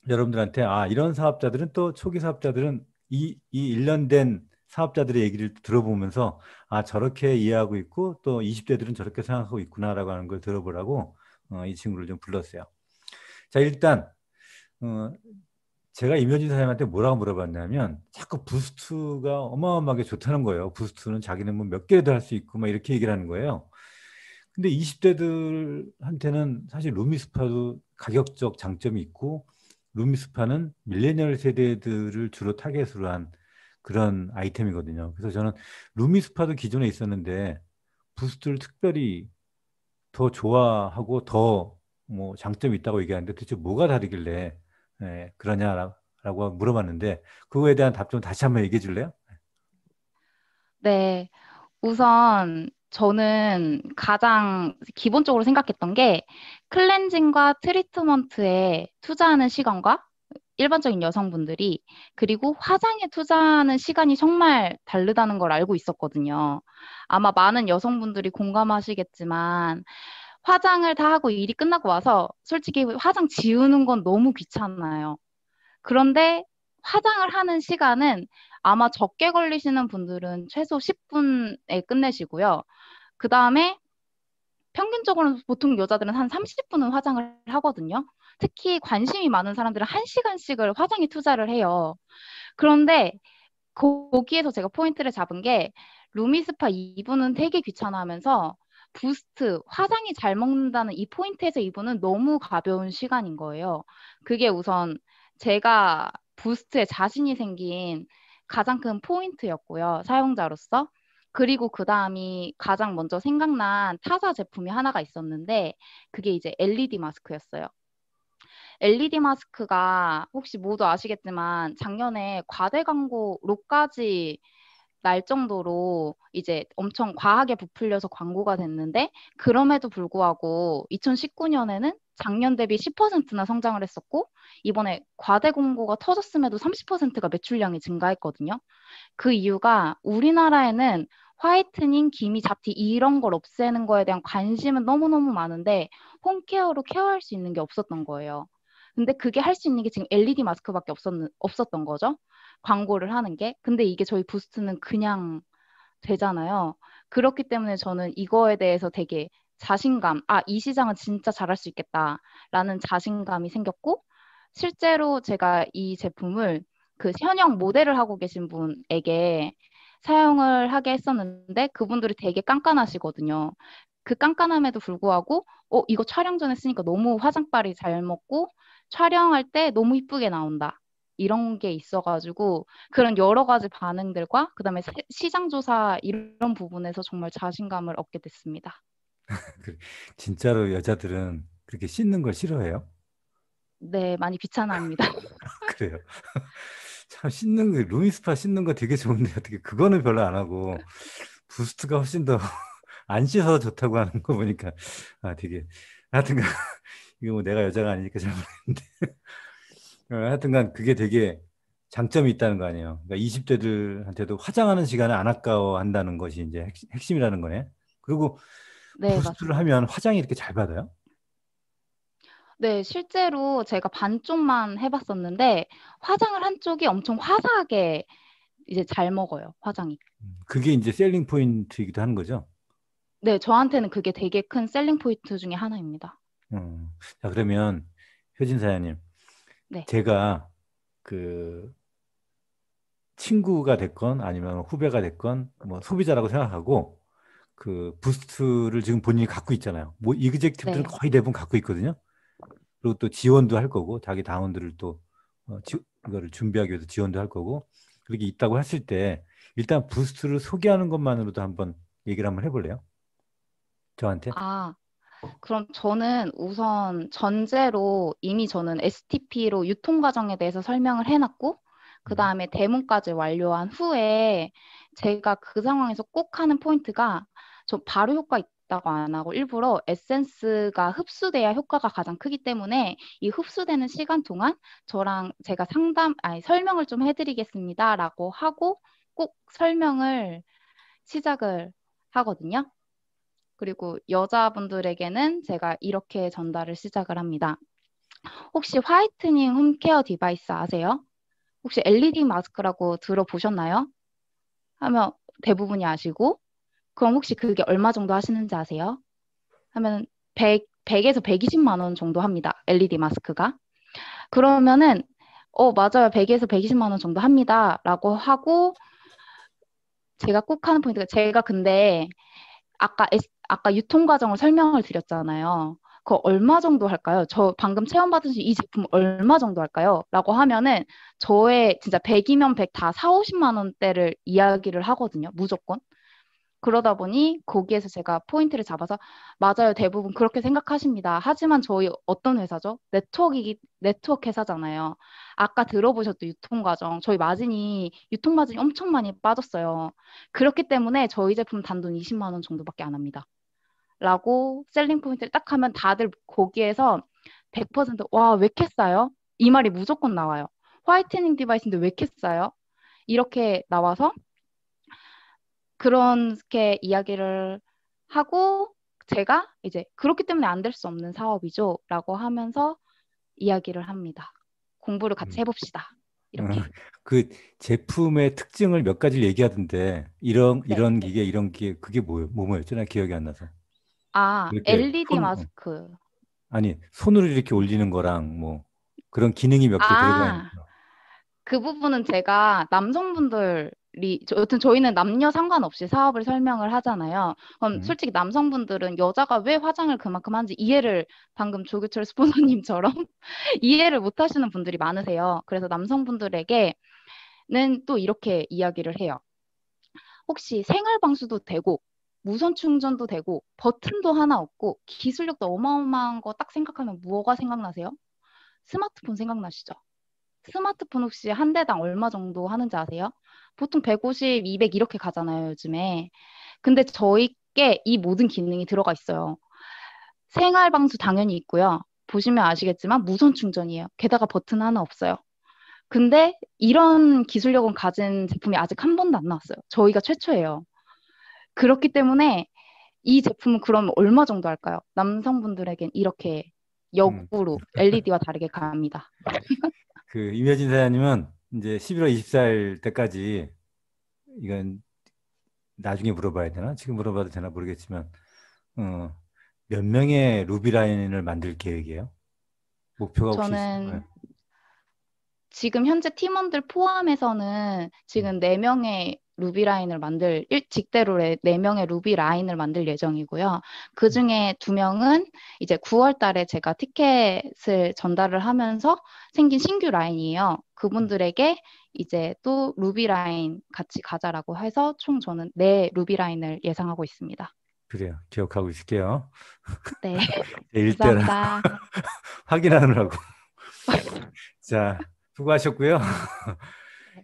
여러분들한테 아 이런 사업자들은 또 초기 사업자들은 이, 이 일련된 사업자들의 얘기를 들어보면서 아 저렇게 이해하고 있고 또 20대들은 저렇게 생각하고 있구나라고 하는 걸 들어보라고 어, 이 친구를 좀 불렀어요. 자 일단 어, 제가 임현진 사장님한테 뭐라고 물어봤냐면 자꾸 부스트가 어마어마하게 좋다는 거예요. 부스트는 자기는 뭐 몇 개라도 할 수 있고 막 이렇게 얘기를 하는 거예요. 근데 20대들한테는 사실 루미스파도 가격적 장점이 있고 루미스파는 밀레니얼 세대들을 주로 타겟으로 한 그런 아이템이거든요. 그래서 저는 루미스파도 기존에 있었는데 부스트를 특별히 더 좋아하고 더 뭐 장점이 있다고 얘기하는데 도대체 뭐가 다르길래 예, 그러냐라고 물어봤는데 그거에 대한 답 좀 다시 한번 얘기해 줄래요? 네. 우선 저는 가장 기본적으로 생각했던 게 클렌징과 트리트먼트에 투자하는 시간과 일반적인 여성분들이 그리고 화장에 투자하는 시간이 정말 다르다는 걸 알고 있었거든요. 아마 많은 여성분들이 공감하시겠지만 화장을 다 하고 일이 끝나고 와서 솔직히 화장 지우는 건 너무 귀찮아요. 그런데 화장을 하는 시간은 아마 적게 걸리시는 분들은 최소 10분에 끝내시고요. 그 다음에 평균적으로 보통 여자들은 한 30분은 화장을 하거든요. 특히 관심이 많은 사람들은 1시간씩을 화장에 투자를 해요. 그런데 거기에서 제가 포인트를 잡은 게 루미스파 2분은 되게 귀찮아하면서 부스트, 화장이 잘 먹는다는 이 포인트에서 2분은 너무 가벼운 시간인 거예요. 그게 우선 제가 부스트에 자신이 생긴 가장 큰 포인트였고요. 사용자로서. 그리고 그 다음이 가장 먼저 생각난 타사 제품이 하나가 있었는데 그게 이제 LED 마스크였어요. LED 마스크가 혹시 모두 아시겠지만 작년에 과대 광고로까지 날 정도로 이제 엄청 과하게 부풀려서 광고가 됐는데 그럼에도 불구하고 2019년에는 작년 대비 10%나 성장을 했었고 이번에 과대 공고가 터졌음에도 30%가 매출량이 증가했거든요. 그 이유가 우리나라에는 화이트닝, 기미, 잡티 이런 걸 없애는 거에 대한 관심은 너무너무 많은데 홈케어로 케어할 수 있는 게 없었던 거예요. 근데 그게 할 수 있는 게 지금 LED 마스크밖에 없었, 는 없었던 거죠. 광고를 하는 게. 근데 이게 저희 부스트는 그냥 되잖아요. 그렇기 때문에 저는 이거에 대해서 되게 자신감, 아, 이 시장은 진짜 잘할 수 있겠다라는 자신감이 생겼고, 실제로 제가 이 제품을 그 현역 모델을 하고 계신 분에게 사용을 하게 했었는데, 그분들이 되게 깐깐하시거든요. 그 깐깐함에도 불구하고, 어, 이거 촬영 전에 쓰니까 너무 화장빨이 잘 먹고, 촬영할 때 너무 이쁘게 나온다. 이런 게 있어가지고 그런 여러 가지 반응들과 그다음에 시장 조사 이런 부분에서 정말 자신감을 얻게 됐습니다. 진짜로 여자들은 그렇게 씻는 걸 싫어해요? 네, 많이 귀찮아합니다. 그래요. 참 씻는 거 루미스파 씻는 거 되게 좋은데 어떻게 그거는 별로 안 하고 부스트가 훨씬 더 안 씻어서 좋다고 하는 거 보니까 아 되게 하여튼간 이거 뭐 내가 여자가 아니니까 잘모르는데 어, 하여튼간 그게 되게 장점이 있다는 거 아니에요. 그러니까 20대들한테도 화장하는 시간을 안 아까워한다는 것이 이제 핵심이라는 거네. 그리고 네, 부스트를 맞습니다. 하면 화장이 이렇게 잘 받아요? 네, 실제로 제가 반쪽만 해봤었는데 화장을 한 쪽이 엄청 화사하게 이제 잘 먹어요 화장이. 음, 그게 이제 셀링 포인트이기도 하는 거죠? 네, 저한테는 그게 되게 큰 셀링 포인트 중에 하나입니다. 음, 자 그러면 효진 사장님, 네. 제가 그 친구가 됐건 아니면 후배가 됐건 뭐 소비자라고 생각하고 그 부스트를 지금 본인이 갖고 있잖아요. 뭐 이그젝티브들은 네. 거의 대부분 갖고 있거든요. 그리고 또 지원도 할 거고 자기 다운들을또 어, 지, 이거를 준비하기 위해서 지원도 할 거고 그렇게 있다고 했을 때 일단 부스트를 소개하는 것만으로도 한번 얘기를 한번 해볼래요? 저한테? 아 그럼 저는 우선 전제로 이미 저는 STP로 유통 과정에 대해서 설명을 해놨고 그 음. 다음에 대문까지 완료한 후에 제가 그 상황에서 꼭 하는 포인트가 저 바로 효과 있다고 안 하고 일부러 에센스가 흡수돼야 효과가 가장 크기 때문에 이 흡수되는 시간 동안 저랑 제가 상담 아니 설명을 좀 해드리겠습니다라고 하고 꼭 설명을 시작을 하거든요. 그리고 여자분들에게는 제가 이렇게 전달을 시작을 합니다. 혹시 화이트닝 홈케어 디바이스 아세요? 혹시 LED 마스크라고 들어보셨나요? 하면 대부분이 아시고 그럼 혹시 그게 얼마 정도 하시는지 아세요? 하면 100, 100에서 120만 원 정도 합니다. LED 마스크가. 그러면은 어, 맞아요. 100에서 120만 원 정도 합니다. 라고 하고 제가 꼭 하는 포인트가 제가 근데 아까 S, 아까 유통 과정을 설명을 드렸잖아요. 그 얼마 정도 할까요? 저 방금 체험 받으신 이 제품 얼마 정도 할까요? 라고 하면은 저의 진짜 100이면 100 다 4, 50만 원대를 이야기를 하거든요. 무조건. 그러다 보니 거기에서 제가 포인트를 잡아서 맞아요. 대부분 그렇게 생각하십니다. 하지만 저희 어떤 회사죠? 네트워크 네트워크 회사잖아요. 아까 들어보셨던 유통 과정 저희 마진이 유통 마진이 엄청 많이 빠졌어요. 그렇기 때문에 저희 제품 단돈 20만 원 정도밖에 안 합니다. 라고 셀링 포인트를 딱 하면 다들 거기에서 100%와왜 이렇게 싸요? 이 말이 무조건 나와요. 화이트닝 디바이스인데 왜 이렇게 싸요? 이렇게 나와서 그렇게 이야기를 하고 제가 이제 그렇기 때문에 안 될 수 없는 사업이죠. 라고 하면서 이야기를 합니다. 공부를 같이 음. 해봅시다. 이렇게. 아, 그 제품의 특징을 몇 가지를 얘기하던데 이런 네, 이런 네. 기계 이런 기계 그게 뭐예요? 뭐였잖아 기억이 안 나서. 아 LED 손, 어. 마스크. 아니 손으로 이렇게 올리는 거랑 뭐 그런 기능이 몇개 아, 들어가 있는 거. 그 부분은 제가 남성분들 리, 여튼 저희는 남녀 상관없이 사업을 설명을 하잖아요. 그럼 음. 솔직히 남성분들은 여자가 왜 화장을 그만큼 하는지 이해를 방금 조규철 스포서님처럼 이해를 못 하시는 분들이 많으세요. 그래서 남성분들에게는 또 이렇게 이야기를 해요. 혹시 생활방수도 되고, 무선 충전도 되고, 버튼도 하나 없고, 기술력도 어마어마한 거 딱 생각하면 무엇가 생각나세요? 스마트폰 생각나시죠? 스마트폰 혹시 한 대당 얼마 정도 하는지 아세요? 보통 150, 200 이렇게 가잖아요, 요즘에. 근데 저희 께이 모든 기능이 들어가 있어요. 생활 방수 당연히 있고요. 보시면 아시겠지만 무선 충전이에요. 게다가 버튼 하나 없어요. 근데 이런 기술력은 가진 제품이 아직 한 번도 안 나왔어요. 저희가 최초예요. 그렇기 때문에 이 제품은 그럼 얼마 정도 할까요? 남성분들에겐 이렇게 음. 역으로 음. LED와 다르게 갑니다. 그임여진 사장님은 이제 11월 24일 때까지 이건 나중에 물어봐야 되나? 지금 물어봐도 되나 모르겠지만 어, 몇 명의 루비 라인을 만들 계획이에요? 목표가 혹시 저는 있을까요? 지금 현재 팀원들 포함해서는 지금 음. 네 명의 루비 라인을 만들 일 직대로 네 명의 루비 라인을 만들 예정이고요. 그 음. 중에 두 명은 이제 9월달에 제가 티켓을 전달을 하면서 생긴 신규 라인이에요. 그분들에게 이제 또 루비 라인 같이 가자라고 해서 총 저는 네 루비 라인을 예상하고 있습니다. 그래요. 기억하고 있을게요. 네. 일단 확인하느라고. 자 수고하셨고요.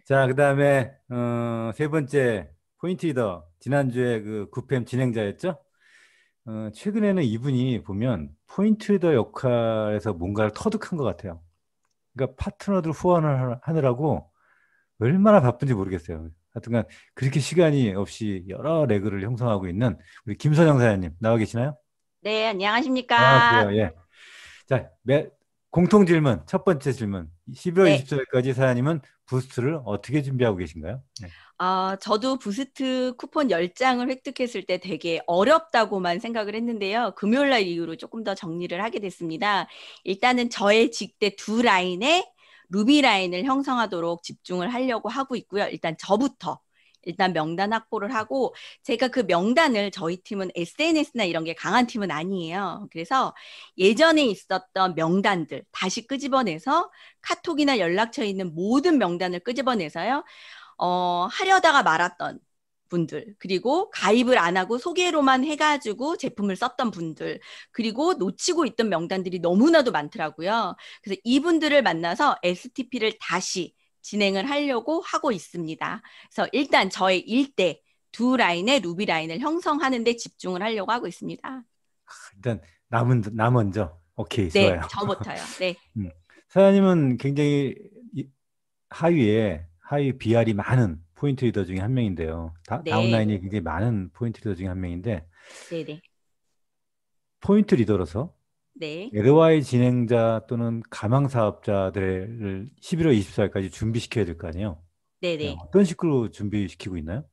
자, 그다음에 어, 세 번째 포인트리더 지난주에 그 구팸 진행자였죠. 어, 최근에는 이분이 보면 포인트리더 역할에서 뭔가를 터득한 것 같아요. 그러니까 파트너들 후원을 하느라고 얼마나 바쁜지 모르겠어요. 하여튼간 그렇게 시간이 없이 여러 레그를 형성하고 있는 우리 김선영 사장님 나와 계시나요? 네, 안녕하십니까? 아, 그래요. 예. 자, 매, 공통 질문 첫 번째 질문. 12월 네. 24일까지 사장님은 부스트를 어떻게 준비하고 계신가요? 네. 아, 저도 부스트 쿠폰 10장을 획득했을 때 되게 어렵다고만 생각을 했는데요. 금요일 날 이후로 조금 더 정리를 하게 됐습니다. 일단은 저의 직대 두 라인에 루비 라인을 형성하도록 집중을 하려고 하고 있고요. 일단 저부터 일단 명단 확보를 하고 제가 그 명단을 저희 팀은 SNS나 이런 게 강한 팀은 아니에요. 그래서 예전에 있었던 명단들 다시 끄집어내서 카톡이나 연락처에 있는 모든 명단을 끄집어내서요. 어, 하려다가 말았던 분들, 그리고 가입을 안 하고 소개로만 해가지고 제품을 썼던 분들, 그리고 놓치고 있던 명단들이 너무나도 많더라고요. 그래서 이분들을 만나서 STP를 다시 진행을 하려고 하고 있습니다. 그래서 일단 저의 일대 두 라인의 루비 라인을 형성하는 데 집중을 하려고 하고 있습니다. 일단 남은 나 먼저. 오케이, 네, 좋아요. 저부터요. 네. 음. 사장님은 굉장히 하위에 하위 BR이 많은 포인트 리더 중에 한 명인데요. 다, 네. 다운라인이 굉장히 많은 포인트 리더 중에 한 명인데 네네. 포인트 리더로서 네. 에드와이 진행자 또는 가망 사업자들을 11월 24일까지 준비시켜야 될 거 아니에요? 네네. 네. 네, 어떤 식으로 준비시키고 있나요?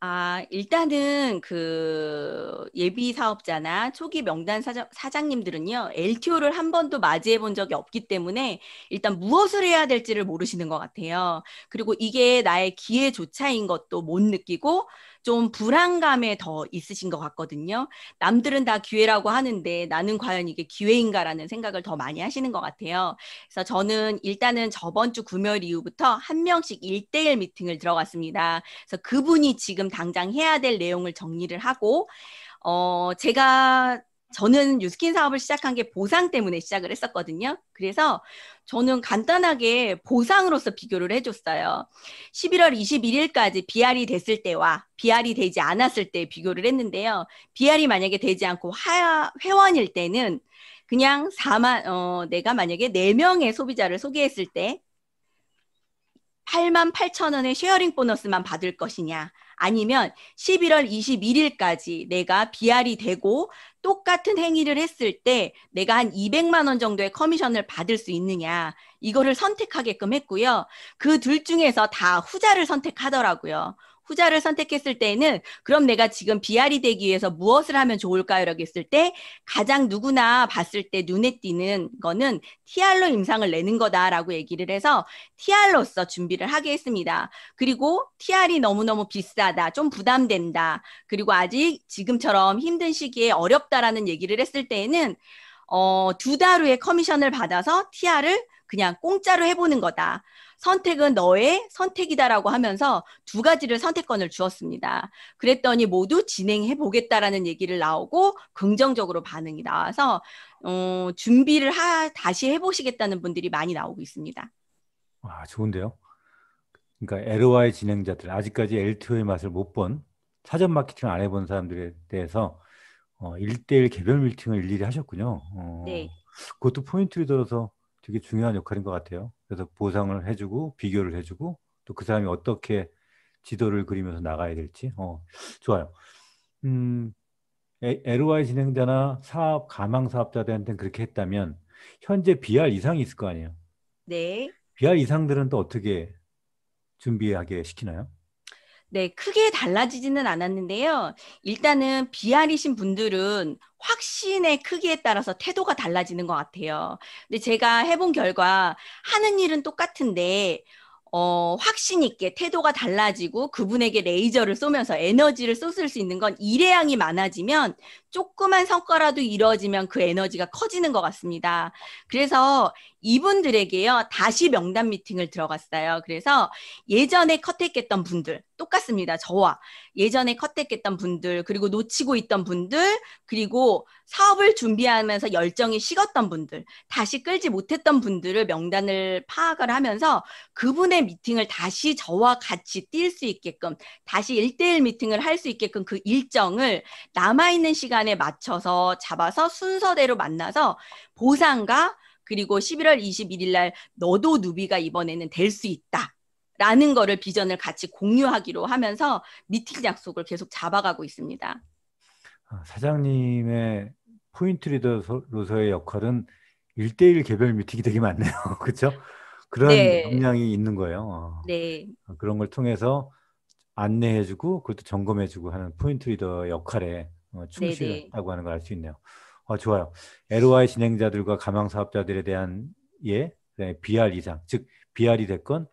아, 일단은 그 예비 사업자나 초기 명단 사장, 님들은요 LTO를 한 번도 맞이해 본 적이 없기 때문에 일단 무엇을 해야 될지를 모르시는 것 같아요. 그리고 이게 나의 기회조차인 것도 못 느끼고 좀 불안감에 더 있으신 것 같거든요. 남들은 다 기회라고 하는데 나는 과연 이게 기회인가라는 생각을 더 많이 하시는 것 같아요. 그래서 저는 일단은 저번 주구요일 이후부터 한 명씩 일대일 미팅을 들어갔습니다. 그래서 그분이 지금 당장 해야 될 내용을 정리를 하고, 어, 제가 저는 유스킨 사업을 시작한 게 보상 때문에 시작을 했었거든요. 그래서 저는 간단하게 보상으로서 비교를 해줬어요. 11월 21일까지 비알이 됐을 때와 비알이 되지 않았을 때 비교를 했는데요. 비알이 만약에 되지 않고 하, 야 회원일 때는 그냥 4만, 어, 내가 만약에 4명의 소비자를 소개했을 때 8만 8천 원의 쉐어링 보너스만 받을 것이냐, 아니면 11월 21일까지 내가 비알이 되고 똑같은 행위를 했을 때 내가 한 200만 원 정도의 커미션을 받을 수 있느냐 이거를 선택하게끔 했고요. 그 둘 중에서 다 후자를 선택하더라고요. 후자를 선택했을 때에는 그럼 내가 지금 비알이 되기 위해서 무엇을 하면 좋을까요라고 했을 때 가장 누구나 봤을 때 눈에 띄는 거는 TR로 임상을 내는 거다라고 얘기를 해서 TR로서 준비를 하게 했습니다. 그리고 TR이 너무너무 비싸다. 좀 부담된다. 그리고 아직 지금처럼 힘든 시기에 어렵다라는 얘기를 했을 때에는 어, 두달 후에 커미션을 받아서 TR을 그냥 공짜로 해보는 거다. 선택은 너의 선택이다라고 하면서 두 가지를 선택권을 주었습니다. 그랬더니 모두 진행해 보겠다라는 얘기를 나오고 긍정적으로 반응이 나와서 어, 준비를 하, 다시 해보시겠다는 분들이 많이 나오고 있습니다. 아 좋은데요. 그러니까 에르와의 진행자들 아직까지 LTO의 맛을 못 본 사전 마케팅 안 해본 사람들에 대해서 어, 1대1 개별 밀팅을 일일이 하셨군요. 어, 네. 그것도 포인트를 들어서 되게 중요한 역할인 것 같아요. 그래서 보상을 해주고 비교를 해주고 또 그 사람이 어떻게 지도를 그리면서 나가야 될지 어 좋아요. 음, LOI 진행자나 사업 가망 사업자들한테 그렇게 했다면 현재 BR 이상이 있을 거 아니에요. 네. BR 이상들은 또 어떻게 준비하게 시키나요? 네, 크게 달라지지는 않았는데요. 일단은 비아리신 분들은 확신의 크기에 따라서 태도가 달라지는 것 같아요. 근데 제가 해본 결과 하는 일은 똑같은데 어, 확신 있게 태도가 달라지고 그분에게 레이저를 쏘면서 에너지를 쏟을 수 있는 건일의양이 많아지면 조그만 성과라도 이루어지면 그 에너지가 커지는 것 같습니다. 그래서 이분들에게요, 다시 명단 미팅을 들어갔어요. 그래서 예전에 컷택했던 분들, 똑같습니다. 저와 예전에 컷택했던 분들, 그리고 놓치고 있던 분들, 그리고 사업을 준비하면서 열정이 식었던 분들, 다시 끌지 못했던 분들을 명단을 파악을 하면서 그분의 미팅을 다시 저와 같이 뛸 수 있게끔, 다시 일대일 미팅을 할 수 있게끔 그 일정을 남아있는 시간에 맞춰서 잡아서 순서대로 만나서 보상과 그리고 11월 21일 날 너도 누비가 이번에는 될 수 있다. 라는 거를 비전을 같이 공유하기로 하면서 미팅 약속을 계속 잡아가고 있습니다. 아, 사장님의 포인트 리더로서의 역할은 일대일 개별 미팅이 되게 많네요. 그렇죠? 그런 네. 역량이 있는 거예요. 어. 네. 아, 그런 걸 통해서 안내해주고 그것도 점검해주고 하는 포인트 리더 역할에 어, 충실했다고 네, 네. 하는 걸 알 수 있네요. 어, 좋아요. LOI 진행자들과 가망 사업자들에 대한 예, BR 이상, 즉 BR이 됐건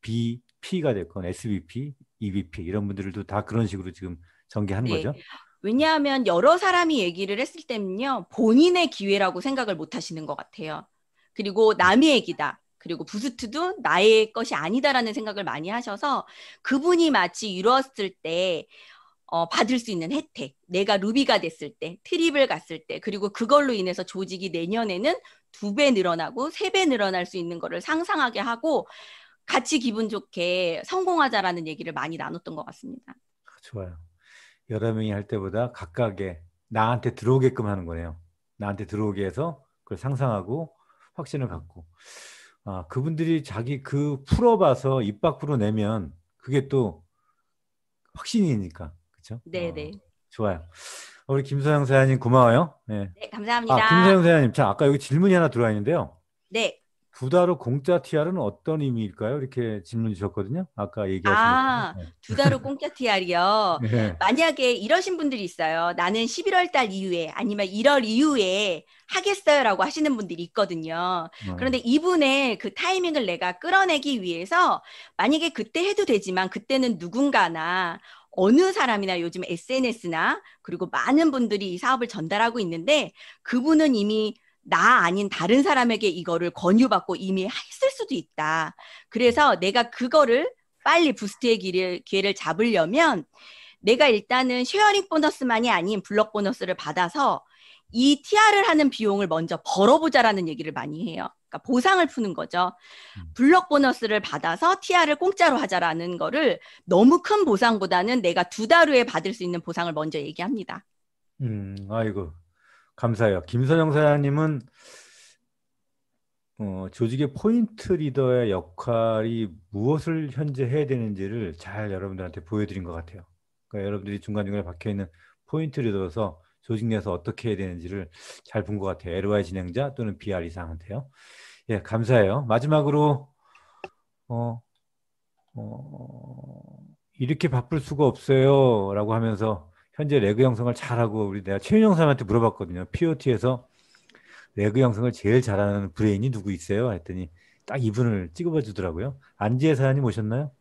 BP가 됐건 SVP, EVP 이런 분들도 다 그런 식으로 지금 전개한 네. 거죠. 왜냐하면 여러 사람이 얘기를 했을 때는요 본인의 기회라고 생각을 못 하시는 것 같아요. 그리고 남의 얘기다. 그리고 부스트도 나의 것이 아니다라는 생각을 많이 하셔서 그분이 마치 이루었을 때 어, 받을 수 있는 혜택, 내가 루비가 됐을 때, 트립을 갔을 때, 그리고 그걸로 인해서 조직이 내년에는 두 배 늘어나고 세 배 늘어날 수 있는 거를 상상하게 하고 같이 기분 좋게 성공하자라는 얘기를 많이 나눴던 것 같습니다. 좋아요. 그렇죠, 여러 명이 할 때보다 각각의 나한테 들어오게끔 하는 거네요. 나한테 들어오게 해서 그걸 상상하고 확신을 갖고 아, 그분들이 자기 그 풀어봐서 입 밖으로 내면 그게 또 확신이니까 그렇죠? 어, 네, 네. 좋아요. 어, 우리 김소영 사장님 고마워요. 네. 네, 감사합니다. 아, 김소영 사장님, 자 아까 여기 질문이 하나 들어와 있는데요. 네. 두다로 공짜 TR은 어떤 의미일까요? 이렇게 질문 주셨거든요. 아까 얘기하신 아, 네. 두다로 공짜 TR이요. 네. 만약에 이러신 분들이 있어요. 나는 11월 달 이후에 아니면 1월 이후에 하겠어요라고 하시는 분들이 있거든요. 음. 그런데 이분의 그 타이밍을 내가 끌어내기 위해서 만약에 그때 해도 되지만 그때는 누군가나 어느 사람이나 요즘 SNS나 그리고 많은 분들이 이 사업을 전달하고 있는데 그분은 이미 나 아닌 다른 사람에게 이거를 권유받고 이미 했을 수도 있다. 그래서 내가 그거를 빨리 부스트의 기회를, 기회를 잡으려면 내가 일단은 쉐어링 보너스만이 아닌 블록 보너스를 받아서 이 TR을 하는 비용을 먼저 벌어보자라는 얘기를 많이 해요. 그러니까 보상을 푸는 거죠. 음. 블럭 보너스를 받아서 TR을 공짜로 하자라는 거를 너무 큰 보상보다는 내가 두 달 후에 받을 수 있는 보상을 먼저 얘기합니다. 음, 아이고 감사해요. 김선영 사장님은 어, 조직의 포인트 리더의 역할이 무엇을 현재 해야 되는지를 잘 여러분들한테 보여드린 것 같아요. 그러니까 여러분들이 중간중간에 박혀 있는 포인트 리더로서 조직 내에서 어떻게 해야 되는지를 잘본것 같아요. LY 진행자 또는 BR 이상한테요. 예, 감사해요. 마지막으로 어, 어, 이렇게 바쁠 수가 없어요라고 하면서 현재 레그 영상을 잘하고 우리 내가 최윤영 사람한테 물어봤거든요. POT에서 레그 영상을 제일 잘하는 브레인이 누구 있어요? 했더니 딱 이분을 찍어봐 주더라고요. 안지혜 사장님 오셨나요?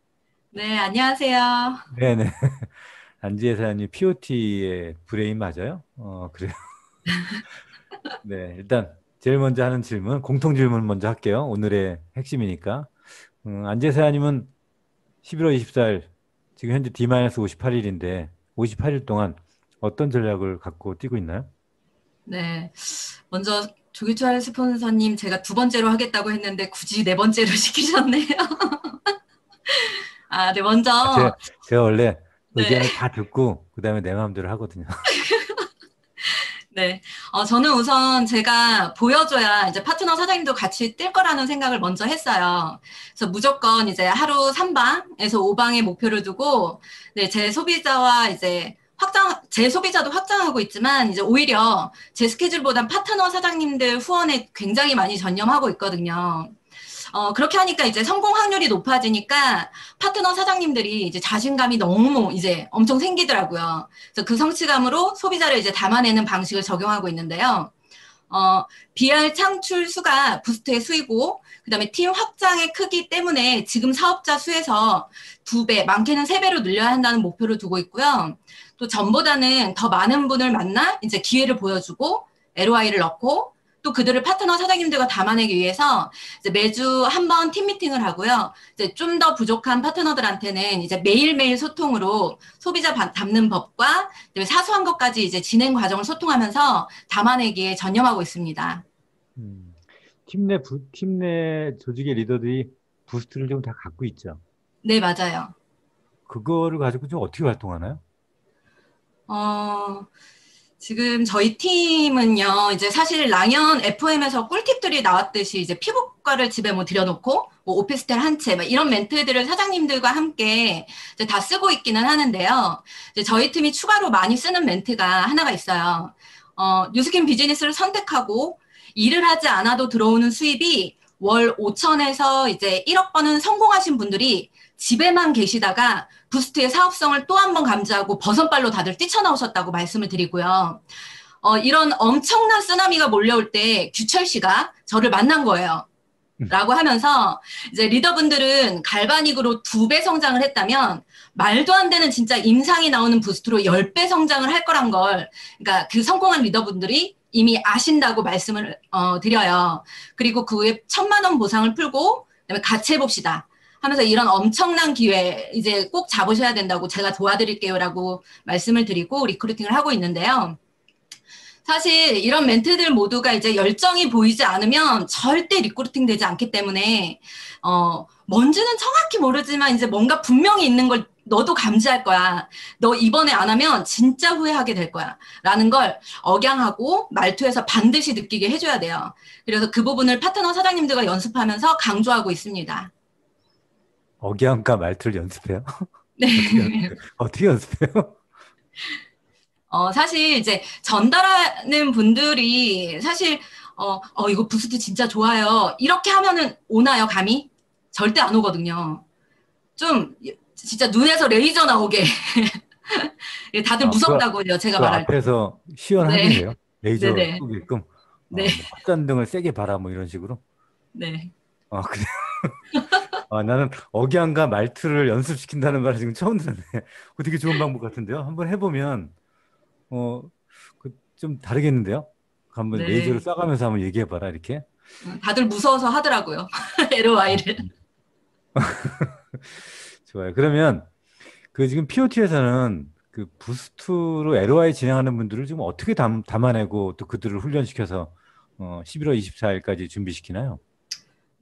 네, 안녕하세요. 네네. 네. 안지혜 사장님 POT의 브레인 맞아요? 어, 그래요. 네, 일단 제일 먼저 하는 질문, 공통 질문 먼저 할게요. 오늘의 핵심이니까. 음, 안재사아님은 11월 24일, 지금 현재 D-58일인데, 58일 동안 어떤 전략을 갖고 뛰고 있나요? 네. 먼저 조기철 스폰서님 제가 두 번째로 하겠다고 했는데 굳이 네 번째로 시키셨네요. 아, 네, 먼저. 아, 제가, 제가 원래 네. 의견을 다 듣고 그다음에 내 마음대로 하거든요. 네. 어, 저는 우선 제가 보여줘야 이제 파트너 사장님도 같이 뛸 거라는 생각을 먼저 했어요. 그래서 무조건 이제 하루 3방에서 5방의 목표를 두고, 네, 제 소비자와 이제 확장, 제 소비자도 확장하고 있지만, 이제 오히려 제 스케줄보단 파트너 사장님들 후원에 굉장히 많이 전념하고 있거든요. 어, 그렇게 하니까 이제 성공 확률이 높아지니까 파트너 사장님들이 이제 자신감이 너무 이제 엄청 생기더라고요. 그래서 그 성취감으로 소비자를 이제 담아내는 방식을 적용하고 있는데요. 어, BR 창출 수가 부스트의 수이고, 그 다음에 팀 확장의 크기 때문에 지금 사업자 수에서 두 배, 많게는 세 배로 늘려야 한다는 목표를 두고 있고요. 또 전보다는 더 많은 분을 만나 이제 기회를 보여주고, LOI를 넣고, 또 그들을 파트너 사장님들과 담아내기 위해서 매주 한 번 팀 미팅을 하고요. 이제 좀 더 부족한 파트너들한테는 이제 매일매일 소통으로 소비자 담는 법과 사소한 것까지 이제 진행 과정을 소통하면서 담아내기에 전념하고 있습니다. 음, 팀내 팀내 조직의 리더들이 부스트를 좀 다 갖고 있죠. 네, 맞아요. 그거를 가지고 좀 어떻게 활동하나요? 어, 지금 저희 팀은요, 이제 사실 랑연 FM에서 꿀팁들이 나왔듯이 이제 피부과를 집에 뭐 들여놓고 뭐 오피스텔 한 채, 이런 멘트들을 사장님들과 함께 이제 다 쓰고 있기는 하는데요. 이제 저희 팀이 추가로 많이 쓰는 멘트가 하나가 있어요. 어, 뉴스킨 비즈니스를 선택하고 일을 하지 않아도 들어오는 수입이 월 5천에서 이제 1억 번은 성공하신 분들이 집에만 계시다가 부스트의 사업성을 또 한 번 감지하고 버선발로 다들 뛰쳐나오셨다고 말씀을 드리고요. 어, 이런 엄청난 쓰나미가 몰려올 때 규철 씨가 저를 만난 거예요. 음. 라고 하면서 이제 리더분들은 갈바닉으로 두 배 성장을 했다면 말도 안 되는 진짜 임상이 나오는 부스트로 열 배 성장을 할 거란 걸 그러니까 그 성공한 리더분들이 이미 아신다고 말씀을 어, 드려요. 그리고 그 후에 천만 원 보상을 풀고 그다음에 같이 해봅시다. 하면서 이런 엄청난 기회 이제 꼭 잡으셔야 된다고 제가 도와드릴게요라고 말씀을 드리고 리크루팅을 하고 있는데요. 사실 이런 멘트들 모두가 이제 열정이 보이지 않으면 절대 리크루팅 되지 않기 때문에 어 뭔지는 정확히 모르지만 이제 뭔가 분명히 있는 걸 너도 감지할 거야. 너 이번에 안 하면 진짜 후회하게 될 거야. 라는 걸 억양하고 말투에서 반드시 느끼게 해줘야 돼요. 그래서 그 부분을 파트너 사장님들과 연습하면서 강조하고 있습니다. 억양과 말투를 연습해요? 네. 어떻게, 연습, 해요 어, 사실 이제 전달하는 분들이 사실 어, 어, 이거 부스트 진짜 좋아요. 이렇게 하면은 오나요, 감이? 절대 안 오거든요. 좀 진짜 눈에서 레이저 나오게. 다들 아, 무섭다고요, 그, 제가 그 말할 앞에서 시원하네요. 네. 레이저 끔 네. 어, 뭐 등을 세게 봐라, 뭐 이런 식으로. 네. 아, 그래. 아, 나는 억양과 말투를 연습시킨다는 말을 지금 처음 들었네. 어, 되게 좋은 방법 같은데요. 한번 해보면 어, 그좀 다르겠는데요. 한번 네. 레이저를 쏴가면서 한번 얘기해봐라 이렇게. 음, 다들 무서워서 하더라고요. LOI를. 음, 음. 좋아요. 그러면 그 지금 POT에서는 그 부스트로 LOI 진행하는 분들을 지금 어떻게 담, 담아내고 또 그들을 훈련시켜서 어, 11월 24일까지 준비시키나요?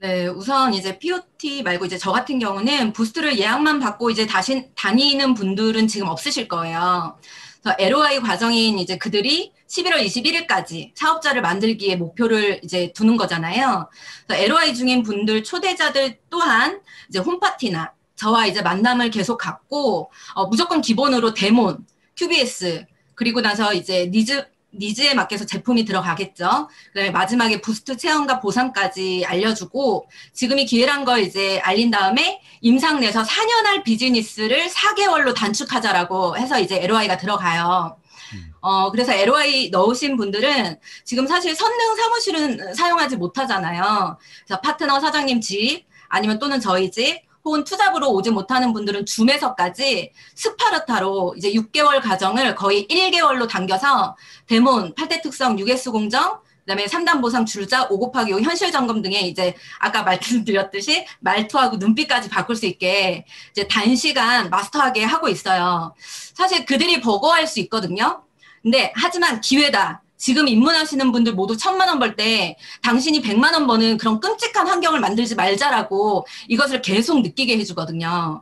네, 우선 이제 POT 말고 이제 저 같은 경우는 부스트를 예약만 받고 이제 다시 다니는 분들은 지금 없으실 거예요. 그래서 LOI 과정인 이제 그들이 11월 21일까지 사업자를 만들기에 목표를 이제 두는 거잖아요. 그래서 LOI 중인 분들 초대자들 또한 이제 홈파티나 저와 이제 만남을 계속 갖고 어, 무조건 기본으로 데몬, QBS 그리고 나서 이제 니즈 니즈에 맞게서 제품이 들어가겠죠. 그다음에 마지막에 부스트 체험과 보상까지 알려주고 지금이 기회란 걸 이제 알린 다음에 임상 내서 4년 할 비즈니스를 4개월로 단축하자라고 해서 이제 LOI가 들어가요. 음. 어, 그래서 LOI 넣으신 분들은 지금 사실 선능 사무실은 사용하지 못하잖아요. 그래서 파트너 사장님 집 아니면 또는 저희 집본 투잡으로 오지 못하는 분들은 줌에서까지 스파르타로 이제 6개월 과정을 거의 1개월로 당겨서 데몬, 8대 특성, 6S 공정, 그다음에 3단 보상 줄자, 5 곱하기 5 현실 점검 등의 이제 아까 말씀드렸듯이 말투하고 눈빛까지 바꿀 수 있게 이제 단시간 마스터하게 하고 있어요. 사실 그들이 버거워할 수 있거든요. 근데 하지만 기회다. 지금 입문하시는 분들 모두 천만 원 벌 때 당신이 백만 원 버는 그런 끔찍한 환경을 만들지 말자라고 이것을 계속 느끼게 해주거든요.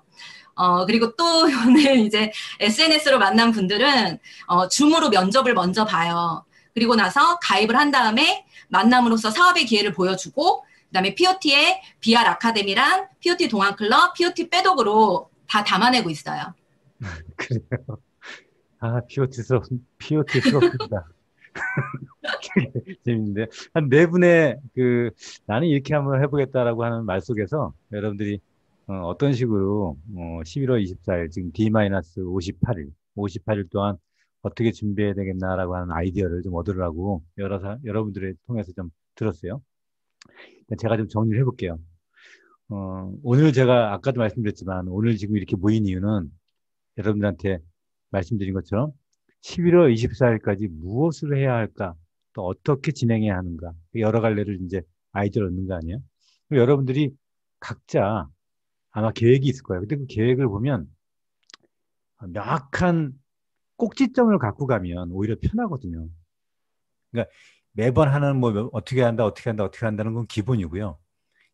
어, 그리고 또 오늘 이제 SNS로 만난 분들은 어, 줌으로 면접을 먼저 봐요. 그리고 나서 가입을 한 다음에 만남으로써 사업의 기회를 보여주고 그다음에 POT의 BR 아카데미랑 POT 동안 클럽, POT 빼독으로 다 담아내고 있어요. 그래요. 아, p o t 스러 POT스럽습니다. 재밌는데 한 네 분의 그 나는 이렇게 한번 해보겠다라고 하는 말 속에서 여러분들이 어, 떤 식으로 어, 11월 24일 지금 D-58일 58일 동안 어떻게 준비해야 되겠나라고 하는 아이디어를 좀얻으라고 여러 사, 여러분들을 통해서 좀 들었어요. 제가 좀 정리를 해볼게요. 어, 오늘 제가 아까도 말씀드렸지만 오늘 지금 이렇게 모인 이유는 여러분들한테 말씀드린 것처럼 11월 24일까지 무엇을 해야 할까? 또 어떻게 진행해야 하는가? 여러 갈래를 이제 아이디어를 얻는 거 아니에요? 여러분들이 각자 아마 계획이 있을 거예요. 근데 그 계획을 보면 명확한 꼭지점을 갖고 가면 오히려 편하거든요. 그러니까 매번 하는 뭐 어떻게 한다, 어떻게 한다, 어떻게 한다는 건 기본이고요.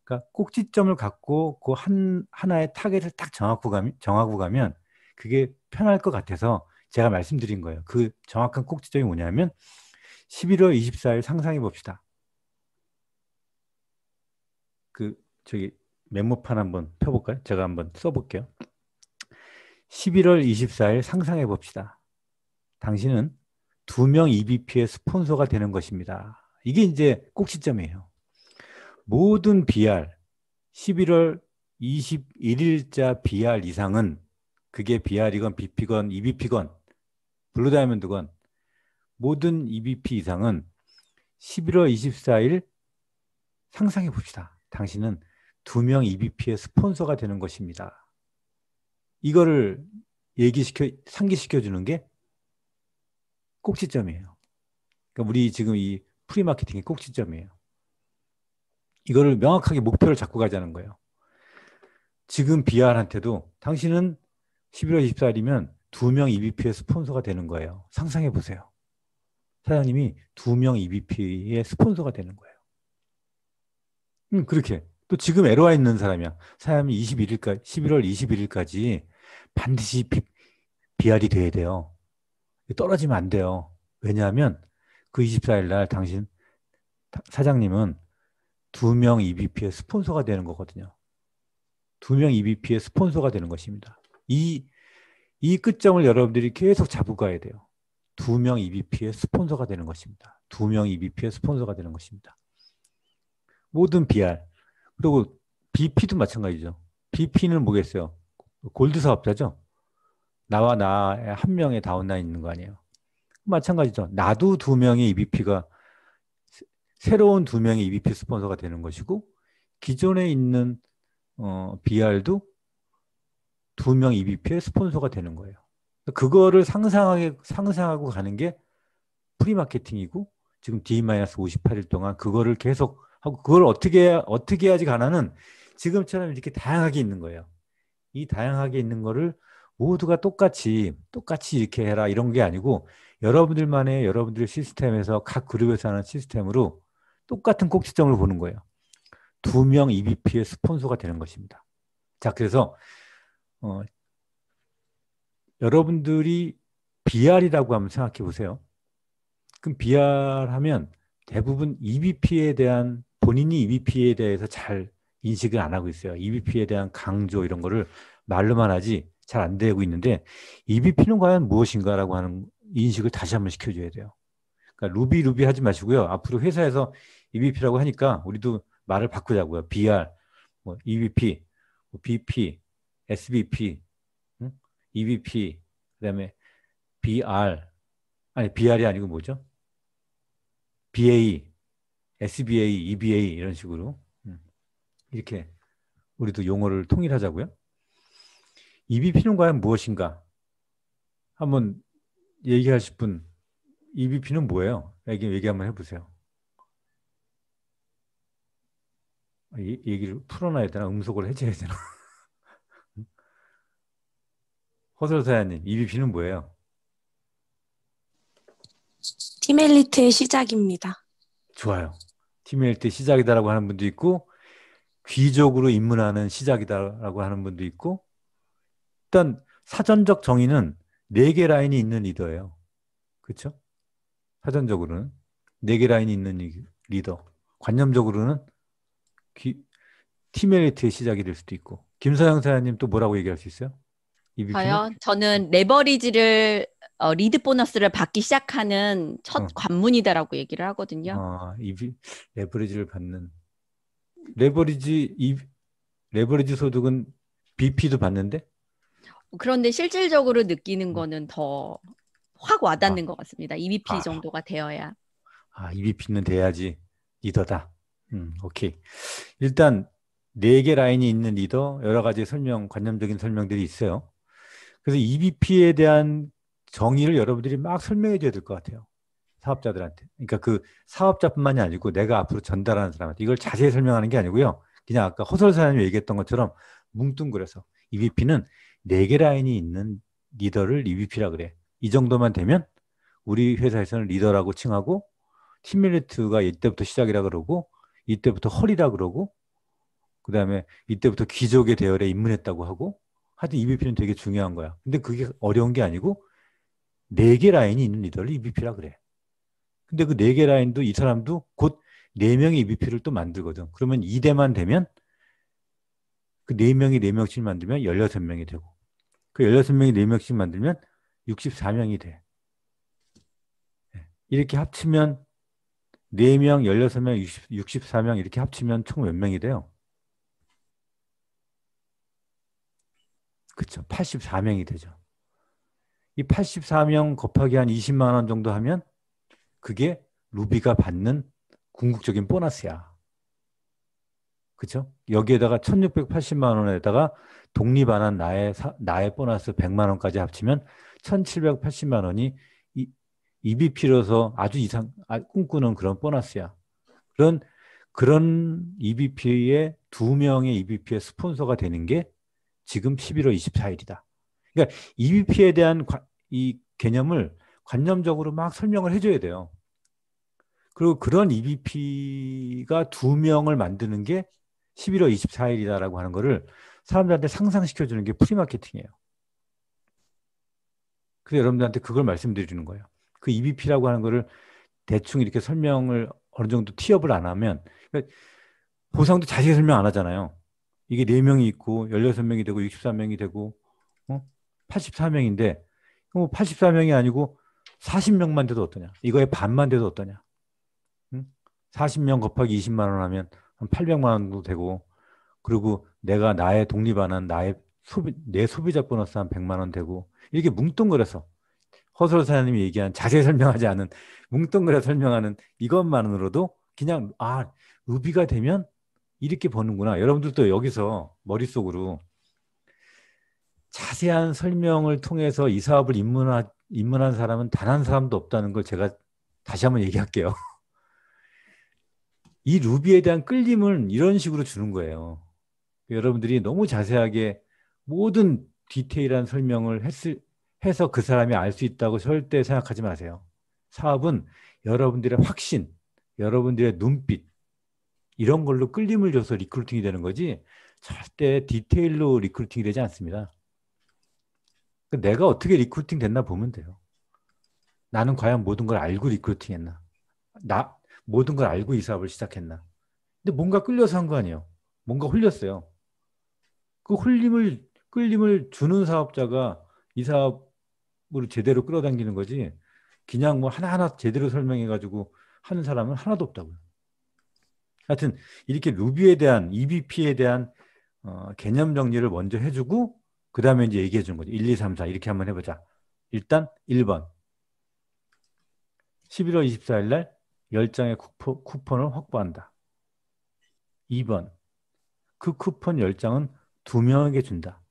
그러니까 꼭지점을 갖고 그 한 하나의 타겟을 딱 정하고 가면 정하고 가면 그게 편할 것 같아서 제가 말씀드린 거예요. 그 정확한 꼭지점이 뭐냐면 11월 24일 상상해 봅시다. 그 저기 메모판 한번 펴볼까요? 제가 한번 써볼게요. 11월 24일 상상해 봅시다. 당신은 두 명 EBP의 스폰서가 되는 것입니다. 이게 이제 꼭지점이에요. 모든 BR, 11월 21일자 BR 이상은 그게 BR이건 BP건 EBP건 블루 다이아몬드건 모든 EBP 이상은 11월 24일 상상해 봅시다. 당신은 두 명 EBP의 스폰서가 되는 것입니다. 이거를 얘기시켜 상기시켜 주는 게 꼭지점이에요. 그러니까 우리 지금 이 프리마케팅의 꼭지점이에요. 이거를 명확하게 목표를 잡고 가자는 거예요. 지금 비아한테도 당신은 11월 24일이면 두명 EBP의 스폰서가 되는 거예요. 상상해 보세요. 사장님이 두 명 EBP의 스폰서가 되는 거예요. 음, 그렇게. 또 지금 에러가 있는 사람이야. 사람이 21일까지, 11월 21일까지 반드시 비, 비알이 돼야 돼요. 떨어지면 안 돼요. 왜냐하면 그 24일 날 당신 사장님은 두 명 EBP의 스폰서가 되는 거거든요. 두 명 EBP의 스폰서가 되는 것입니다. 이이 끝점을 여러분들이 계속 잡고 가야 돼요. 두 명 EBP의 스폰서가 되는 것입니다. 두 명 EBP의 스폰서가 되는 것입니다. 모든 BR 그리고 BP도 마찬가지죠. BP는 뭐겠어요? 골드 사업자죠. 나와 나 한 명의 다운라인 있는 거 아니에요. 마찬가지죠. 나도 두 명의 EBP가 새로운 두 명의 EBP 스폰서가 되는 것이고 기존에 있는 어, BR도 두명 EBP의 스폰서가 되는 거예요. 그거를 상상하게, 상상하고 가는 게 프리마케팅이고 지금 D-58일 동안 그거를 계속 하고 그걸 어떻게, 어떻게 해야지 가나는 지금처럼 이렇게 다양하게 있는 거예요. 이 다양하게 있는 거를 모두가 똑같이, 똑같이 이렇게 해라 이런 게 아니고 여러분들만의 여러분들의 시스템에서 각 그룹에서 하는 시스템으로 똑같은 꼭지점을 보는 거예요. 두 명 EBP의 스폰서가 되는 것입니다. 자, 그래서 어, 여러분들이 BR이라고 한번 생각해 보세요. 그럼 BR 하면 대부분 EBP에 대한 본인이 EBP에 대해서 잘 인식을 안 하고 있어요. EBP에 대한 강조 이런 거를 말로만 하지 잘 안 되고 있는데 EBP는 과연 무엇인가라고 하는 인식을 다시 한번 시켜줘야 돼요. 그러니까 루비 루비 하지 마시고요. 앞으로 회사에서 EBP라고 하니까 우리도 말을 바꾸자고요. BR, 뭐 EBP, 뭐 BP, SBP, EBP, 그다음에 BR 아니 BR이 아니고 뭐죠? BA, SBA, EBA 이런 식으로 이렇게 우리도 용어를 통일하자고요. EBP는 과연 무엇인가? 한번 얘기하실 분, EBP는 뭐예요? 얘기, 얘기 한번 해보세요. 아, 얘기를 풀어놔야 되나? 음속을 해제야 되나? 허설사장님 EBP는 뭐예요? 팀엘리트의 시작입니다. 좋아요. 팀엘리트 시작이다라고 하는 분도 있고 귀족으로 입문하는 시작이다라고 하는 분도 있고 일단 사전적 정의는 네 개 라인이 있는 리더예요. 그렇죠? 사전적으로는 네 개 라인이 있는 리더. 관념적으로는 팀엘리트의 시작이 될 수도 있고 김서영 사장님 또 뭐라고 얘기할 수 있어요? e b 저는 레버리지를 어, 리드 보너스를 받기 시작하는 첫 어. 관문이다라고 얘기를 하거든요. 아, EB, 레버리지를 받는 레버리지 이 레버리지 소득은 BP도 받는데? 그런데 실질적으로 느끼는 음. 거는 더 확 와닿는 아. 것 같습니다. EBP 아. 정도가 되어야. 아, EBP는 돼야지 리더다. 음, 오케이. 일단 네 개 라인이 있는 리더 여러 가지 설명, 관념적인 설명들이 있어요. 그래서 EBP에 대한 정의를 여러분들이 막 설명해 줘야 될 것 같아요. 사업자들한테. 그러니까 그 사업자뿐만이 아니고 내가 앞으로 전달하는 사람한테 이걸 자세히 설명하는 게 아니고요. 그냥 아까 호설사님이 얘기했던 것처럼 뭉뚱그려서 EVP는 네 개 라인이 있는 리더를 EVP라 그래. 이 정도만 되면 우리 회사에서는 리더라고 칭하고 팀밀리트가 이때부터 시작이라 그러고 이때부터 헐이라 그러고 그다음에 이때부터 귀족의 대열에 입문했다고 하고 하여튼 EBP는 되게 중요한 거야. 근데 그게 어려운 게 아니고 네 개 라인이 있는 리더를 EBP라 그래. 근데 그 네 개 라인도 이 사람도 곧 네 명의 EBP를 또 만들거든. 그러면 2대만 되면 그 네 명이 네 명씩 만들면 16명이 되고 그 16명이 네 명씩 만들면 64명이 돼. 예. 이렇게 합치면 4명, 16명, 60, 64명 이렇게 합치면 총 몇 명이 돼요? 그렇죠. 84명이 되죠. 이 84명 곱하기 한 20만 원 정도 하면 그게 루비가 받는 궁극적인 보너스야. 그렇 여기에다가 1680만 원에다가 독립 안한 나의 사, 나의 보너스 100만 원까지 합치면 1780만 원이 이, 입이 필어서 아주 이상 아, 꿈꾸는 그런 보너스야. 그런 그런 EBP의 두 명의 EBP의 스폰서가 되는 게 지금 11월 24일이다. 그러니까 EBP에 대한 관, 이 개념을 관념적으로 막 설명을 해줘야 돼요. 그리고 그런 EBP가 두 명을 만드는 게 11월 24일이다라고 하는 거를 사람들한테 상상시켜주는 게 프리마케팅이에요. 그래서 여러분들한테 그걸 말씀드리는 거예요. 그 EBP라고 하는 거를 대충 이렇게 설명을 어느 정도 티업을 안 하면 그러니까 보상도 자세히 설명 안 하잖아요. 이게 4명이 있고 16명이 되고 64명이 되고 어? 84명인데 84명이 뭐 아니고 40명만 돼도 어떠냐? 이거의 반만 돼도 어떠냐? 응? 40명 곱하기 20만 원 하면 한 800만 원도 되고 그리고 내가 나의 독립 하는 나의 소비 내 소비자 보너스 한 100만 원 되고 이렇게 뭉뚱그려서 허설사님이 얘기한 자세히 설명하지 않은 뭉뚱그려 설명하는 이것만으로도 그냥 아 의비가 되면 이렇게 보는구나. 여러분들도 여기서 머릿속으로 자세한 설명을 통해서 이 사업을 입문하, 입문한 사람은 단 한 사람도 없다는 걸 제가 다시 한번 얘기할게요. 이 루비에 대한 끌림을 이런 식으로 주는 거예요. 여러분들이 너무 자세하게 모든 디테일한 설명을 했을, 해서 그 사람이 알 수 있다고 절대 생각하지 마세요. 사업은 여러분들의 확신, 여러분들의 눈빛, 이런 걸로 끌림을 줘서 리크루팅이 되는 거지 절대 디테일로 리크루팅이 되지 않습니다. 그 내가 어떻게 리크루팅 됐나 보면 돼요. 나는 과연 모든 걸 알고 리크루팅 했나? 나 모든 걸 알고 이 사업을 시작했나? 근데 뭔가 끌려서 한 거 아니에요. 뭔가 흘렸어요그흘림을 끌림을 주는 사업자가 이 사업으로 제대로 끌어당기는 거지. 그냥 뭐 하나하나 제대로 설명해 가지고 하는 사람은 하나도 없다고요. 하여튼 이렇게 루비에 대한 EBP에 대한 어, 개념 정리를 먼저 해주고 그 다음에 이제 얘기해 준 거죠. 1, 2, 3, 4 이렇게 한번 해보자. 일단 1번 11월 24일 날 10장의 쿠폰, 쿠폰을 확보한다. 2번 그 쿠폰 10장은 2명에게 준다.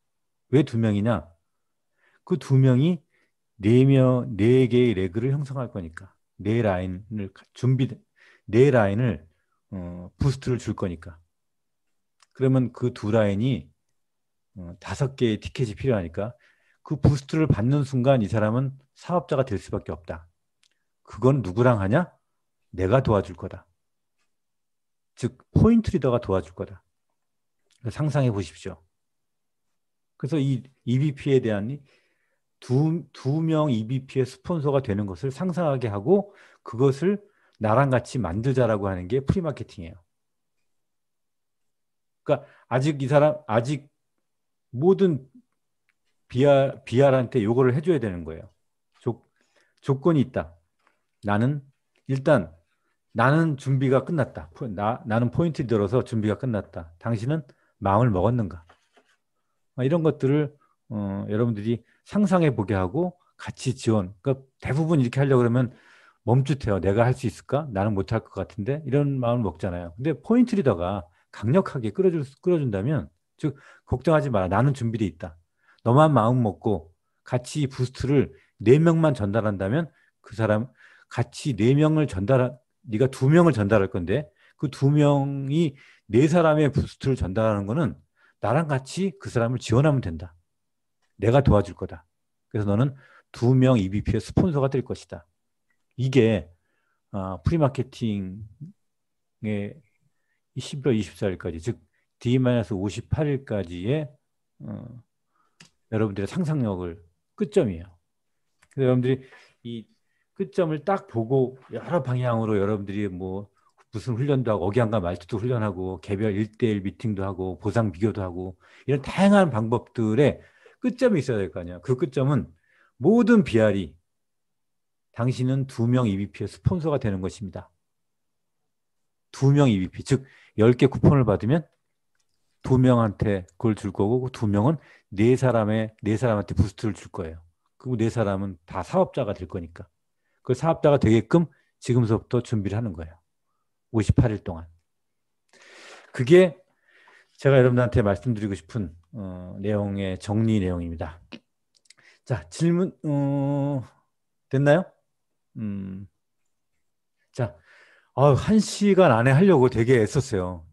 왜 2명이냐? 그 2명이 4명, 4개의 레그를 형성할 거니까. 4라인을 준비, 4라인을 어, 부스트를 줄 거니까. 그러면 그 두 라인이 어, 다섯 개의 티켓이 필요하니까 그 부스트를 받는 순간 이 사람은 사업자가 될 수밖에 없다. 그건 누구랑 하냐? 내가 도와줄 거다. 즉 포인트 리더가 도와줄 거다. 상상해 보십시오. 그래서 이 EBP에 대한 두두 명 EBP의 스폰서가 되는 것을 상상하게 하고 그것을 나랑 같이 만들자라고 하는 게 프리마케팅이에요. 그러니까 아직 이 사람 아직 모든 BR, BR한테 요거를 해줘야 되는 거예요. 조, 조건이 있다. 나는 일단 나는 준비가 끝났다. 나, 나는 포인트 들어서 준비가 끝났다. 당신은 마음을 먹었는가? 이런 것들을 어, 여러분들이 상상해 보게 하고 같이 지원. 그러니까 대부분 이렇게 하려고 그러면 멈칫해요. 내가 할 수 있을까? 나는 못할 것 같은데 이런 마음을 먹잖아요. 근데 포인트 리더가 강력하게 끌어줄 끌어준다면 즉 걱정하지 마라. 나는 준비돼 있다. 너만 마음 먹고 같이 부스트를 4 명만 전달한다면 그 사람 같이 4 명을 전달 네가 2 명을 전달할 건데 그2 명이 네 사람의 부스트를 전달하는 거는 나랑 같이 그 사람을 지원하면 된다. 내가 도와줄 거다. 그래서 너는 2명 EBP의 스폰서가 될 것이다. 이게 아, 프리마케팅의 11월 24일까지 즉 D-58일까지의 어, 여러분들의 상상력을 끝점이에요. 그래서 여러분들이 이 끝점을 딱 보고 여러 방향으로 여러분들이 뭐 무슨 훈련도 하고 억양과 말투도 훈련하고 개별 일대일 미팅도 하고 보상 비교도 하고 이런 다양한 방법들의 끝점이 있어야 될 거 아니야. 그 끝점은 모든 비알이 당신은 두 명 EBP의 스폰서가 되는 것입니다. 두 명 EBP, 즉 10개 쿠폰을 받으면 두 명한테 그걸 줄 거고 그두 명은 네 사람의 네 사람한테 부스트를 줄 거예요. 그리고 네 사람은 다 사업자가 될 거니까. 그 사업자가 되게끔 지금서부터 준비를 하는 거예요. 58일 동안. 그게 제가 여러분들한테 말씀드리고 싶은 어, 내용의 정리 내용입니다. 자, 질문 어, 됐나요? 음. 자, 아, 한 시간 안에 하려고 되게 애썼어요.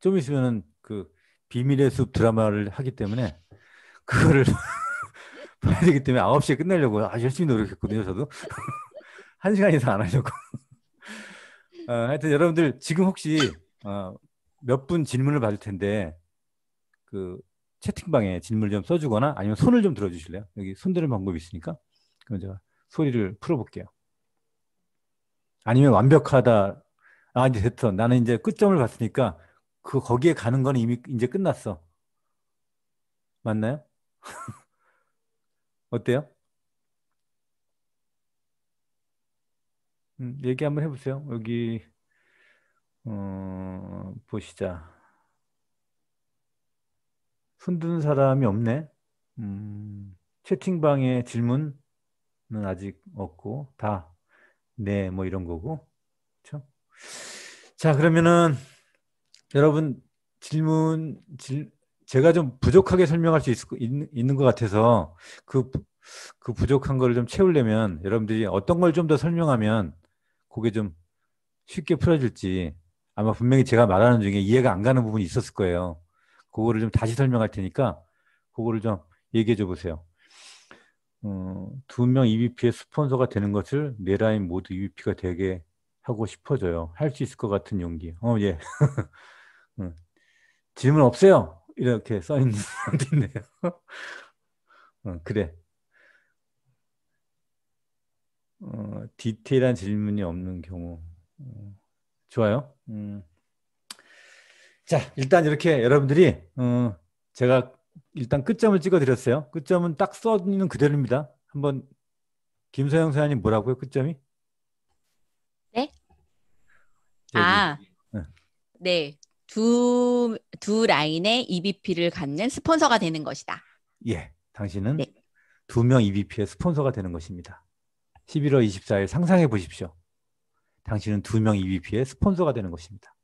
좀있으면그 비밀의 숲 드라마를 하기 때문에 그거를 봐야 되기 때문에 9시에 끝내려고 아주 열심히 노력했거든요, 저도. 한 시간 이상 안 하려고. 어, 하여튼 여러분들 지금 혹시 어, 몇분 질문을 받을 텐데 그 채팅방에 질문을 좀 써주거나 아니면 손을 좀 들어주실래요? 여기 손 드는 방법이 있으니까 그럼 제가 소리를 풀어볼게요. 아니면 완벽하다. 아, 이제 됐어. 나는 이제 끝점을 봤으니까 그 거기에 가는 건 이미 이제 끝났어. 맞나요? 어때요? 음, 얘기 한번 해보세요. 여기 어, 보시자. 손 드는 사람이 없네. 음, 채팅방에 질문은 아직 없고 다 네, 뭐 이런 거고. 그렇죠? 자, 그러면은 여러분 질문 질 제가 좀 부족하게 설명할 수 있을, 있는, 있는 것 같아서 그, 그 부족한 거를 좀 채우려면 여러분들이 어떤 걸 좀 더 설명하면 그게 좀 쉽게 풀어질지 아마 분명히 제가 말하는 중에 이해가 안 가는 부분이 있었을 거예요. 그거를 좀 다시 설명할 테니까 그거를 좀 얘기해 줘 보세요. 어, 두명 EVP의 스폰서가 되는 것을 네 라인 모두 EVP가 되게 하고 싶어져요. 할 수 있을 것 같은 용기. 어, 예. 질문 없어요. 이렇게 써 있는 사람도 있네요. 어, 그래. 어, 디테일한 질문이 없는 경우. 어, 좋아요. 음. 자, 일단 이렇게 여러분들이 어, 제가 일단 끝점을 찍어드렸어요. 끝점은 딱 써있는 그대로입니다. 한번 김서영 사장님 뭐라고요? 끝점이? 네? 네 아, 네. 네. 두, 두 라인의 EBP를 갖는 스폰서가 되는 것이다. 예, 당신은 네. 두명 EBP의 스폰서가 되는 것입니다. 11월 24일 상상해 보십시오. 당신은 두 명 EBP의 스폰서가 되는 것입니다.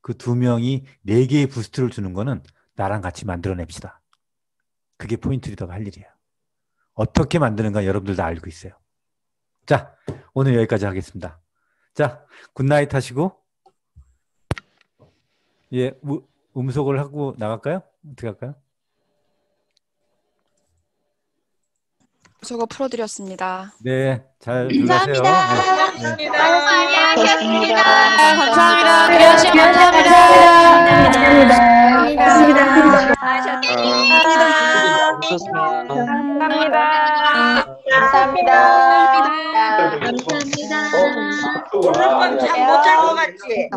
그 두 명이 네 개의 부스트를 주는 것은 나랑 같이 만들어냅시다. 그게 포인트 리더가 할 일이에요. 어떻게 만드는가 여러분들 다 알고 있어요. 자, 오늘 여기까지 하겠습니다. 자, 굿나잇 하시고, 예, 음속을 하고 나갈까요? 어떻게 할까요? 저거 풀어드렸습니다. 네, 잘 감사합니다. 감사합니다. 네. 감사합니다. 감사합니다. 그래요, 감사합니다. 감사합니다. 감사합니다. 감사합니다. 감사합니다. 오늘 밤잠못 잘것 같지?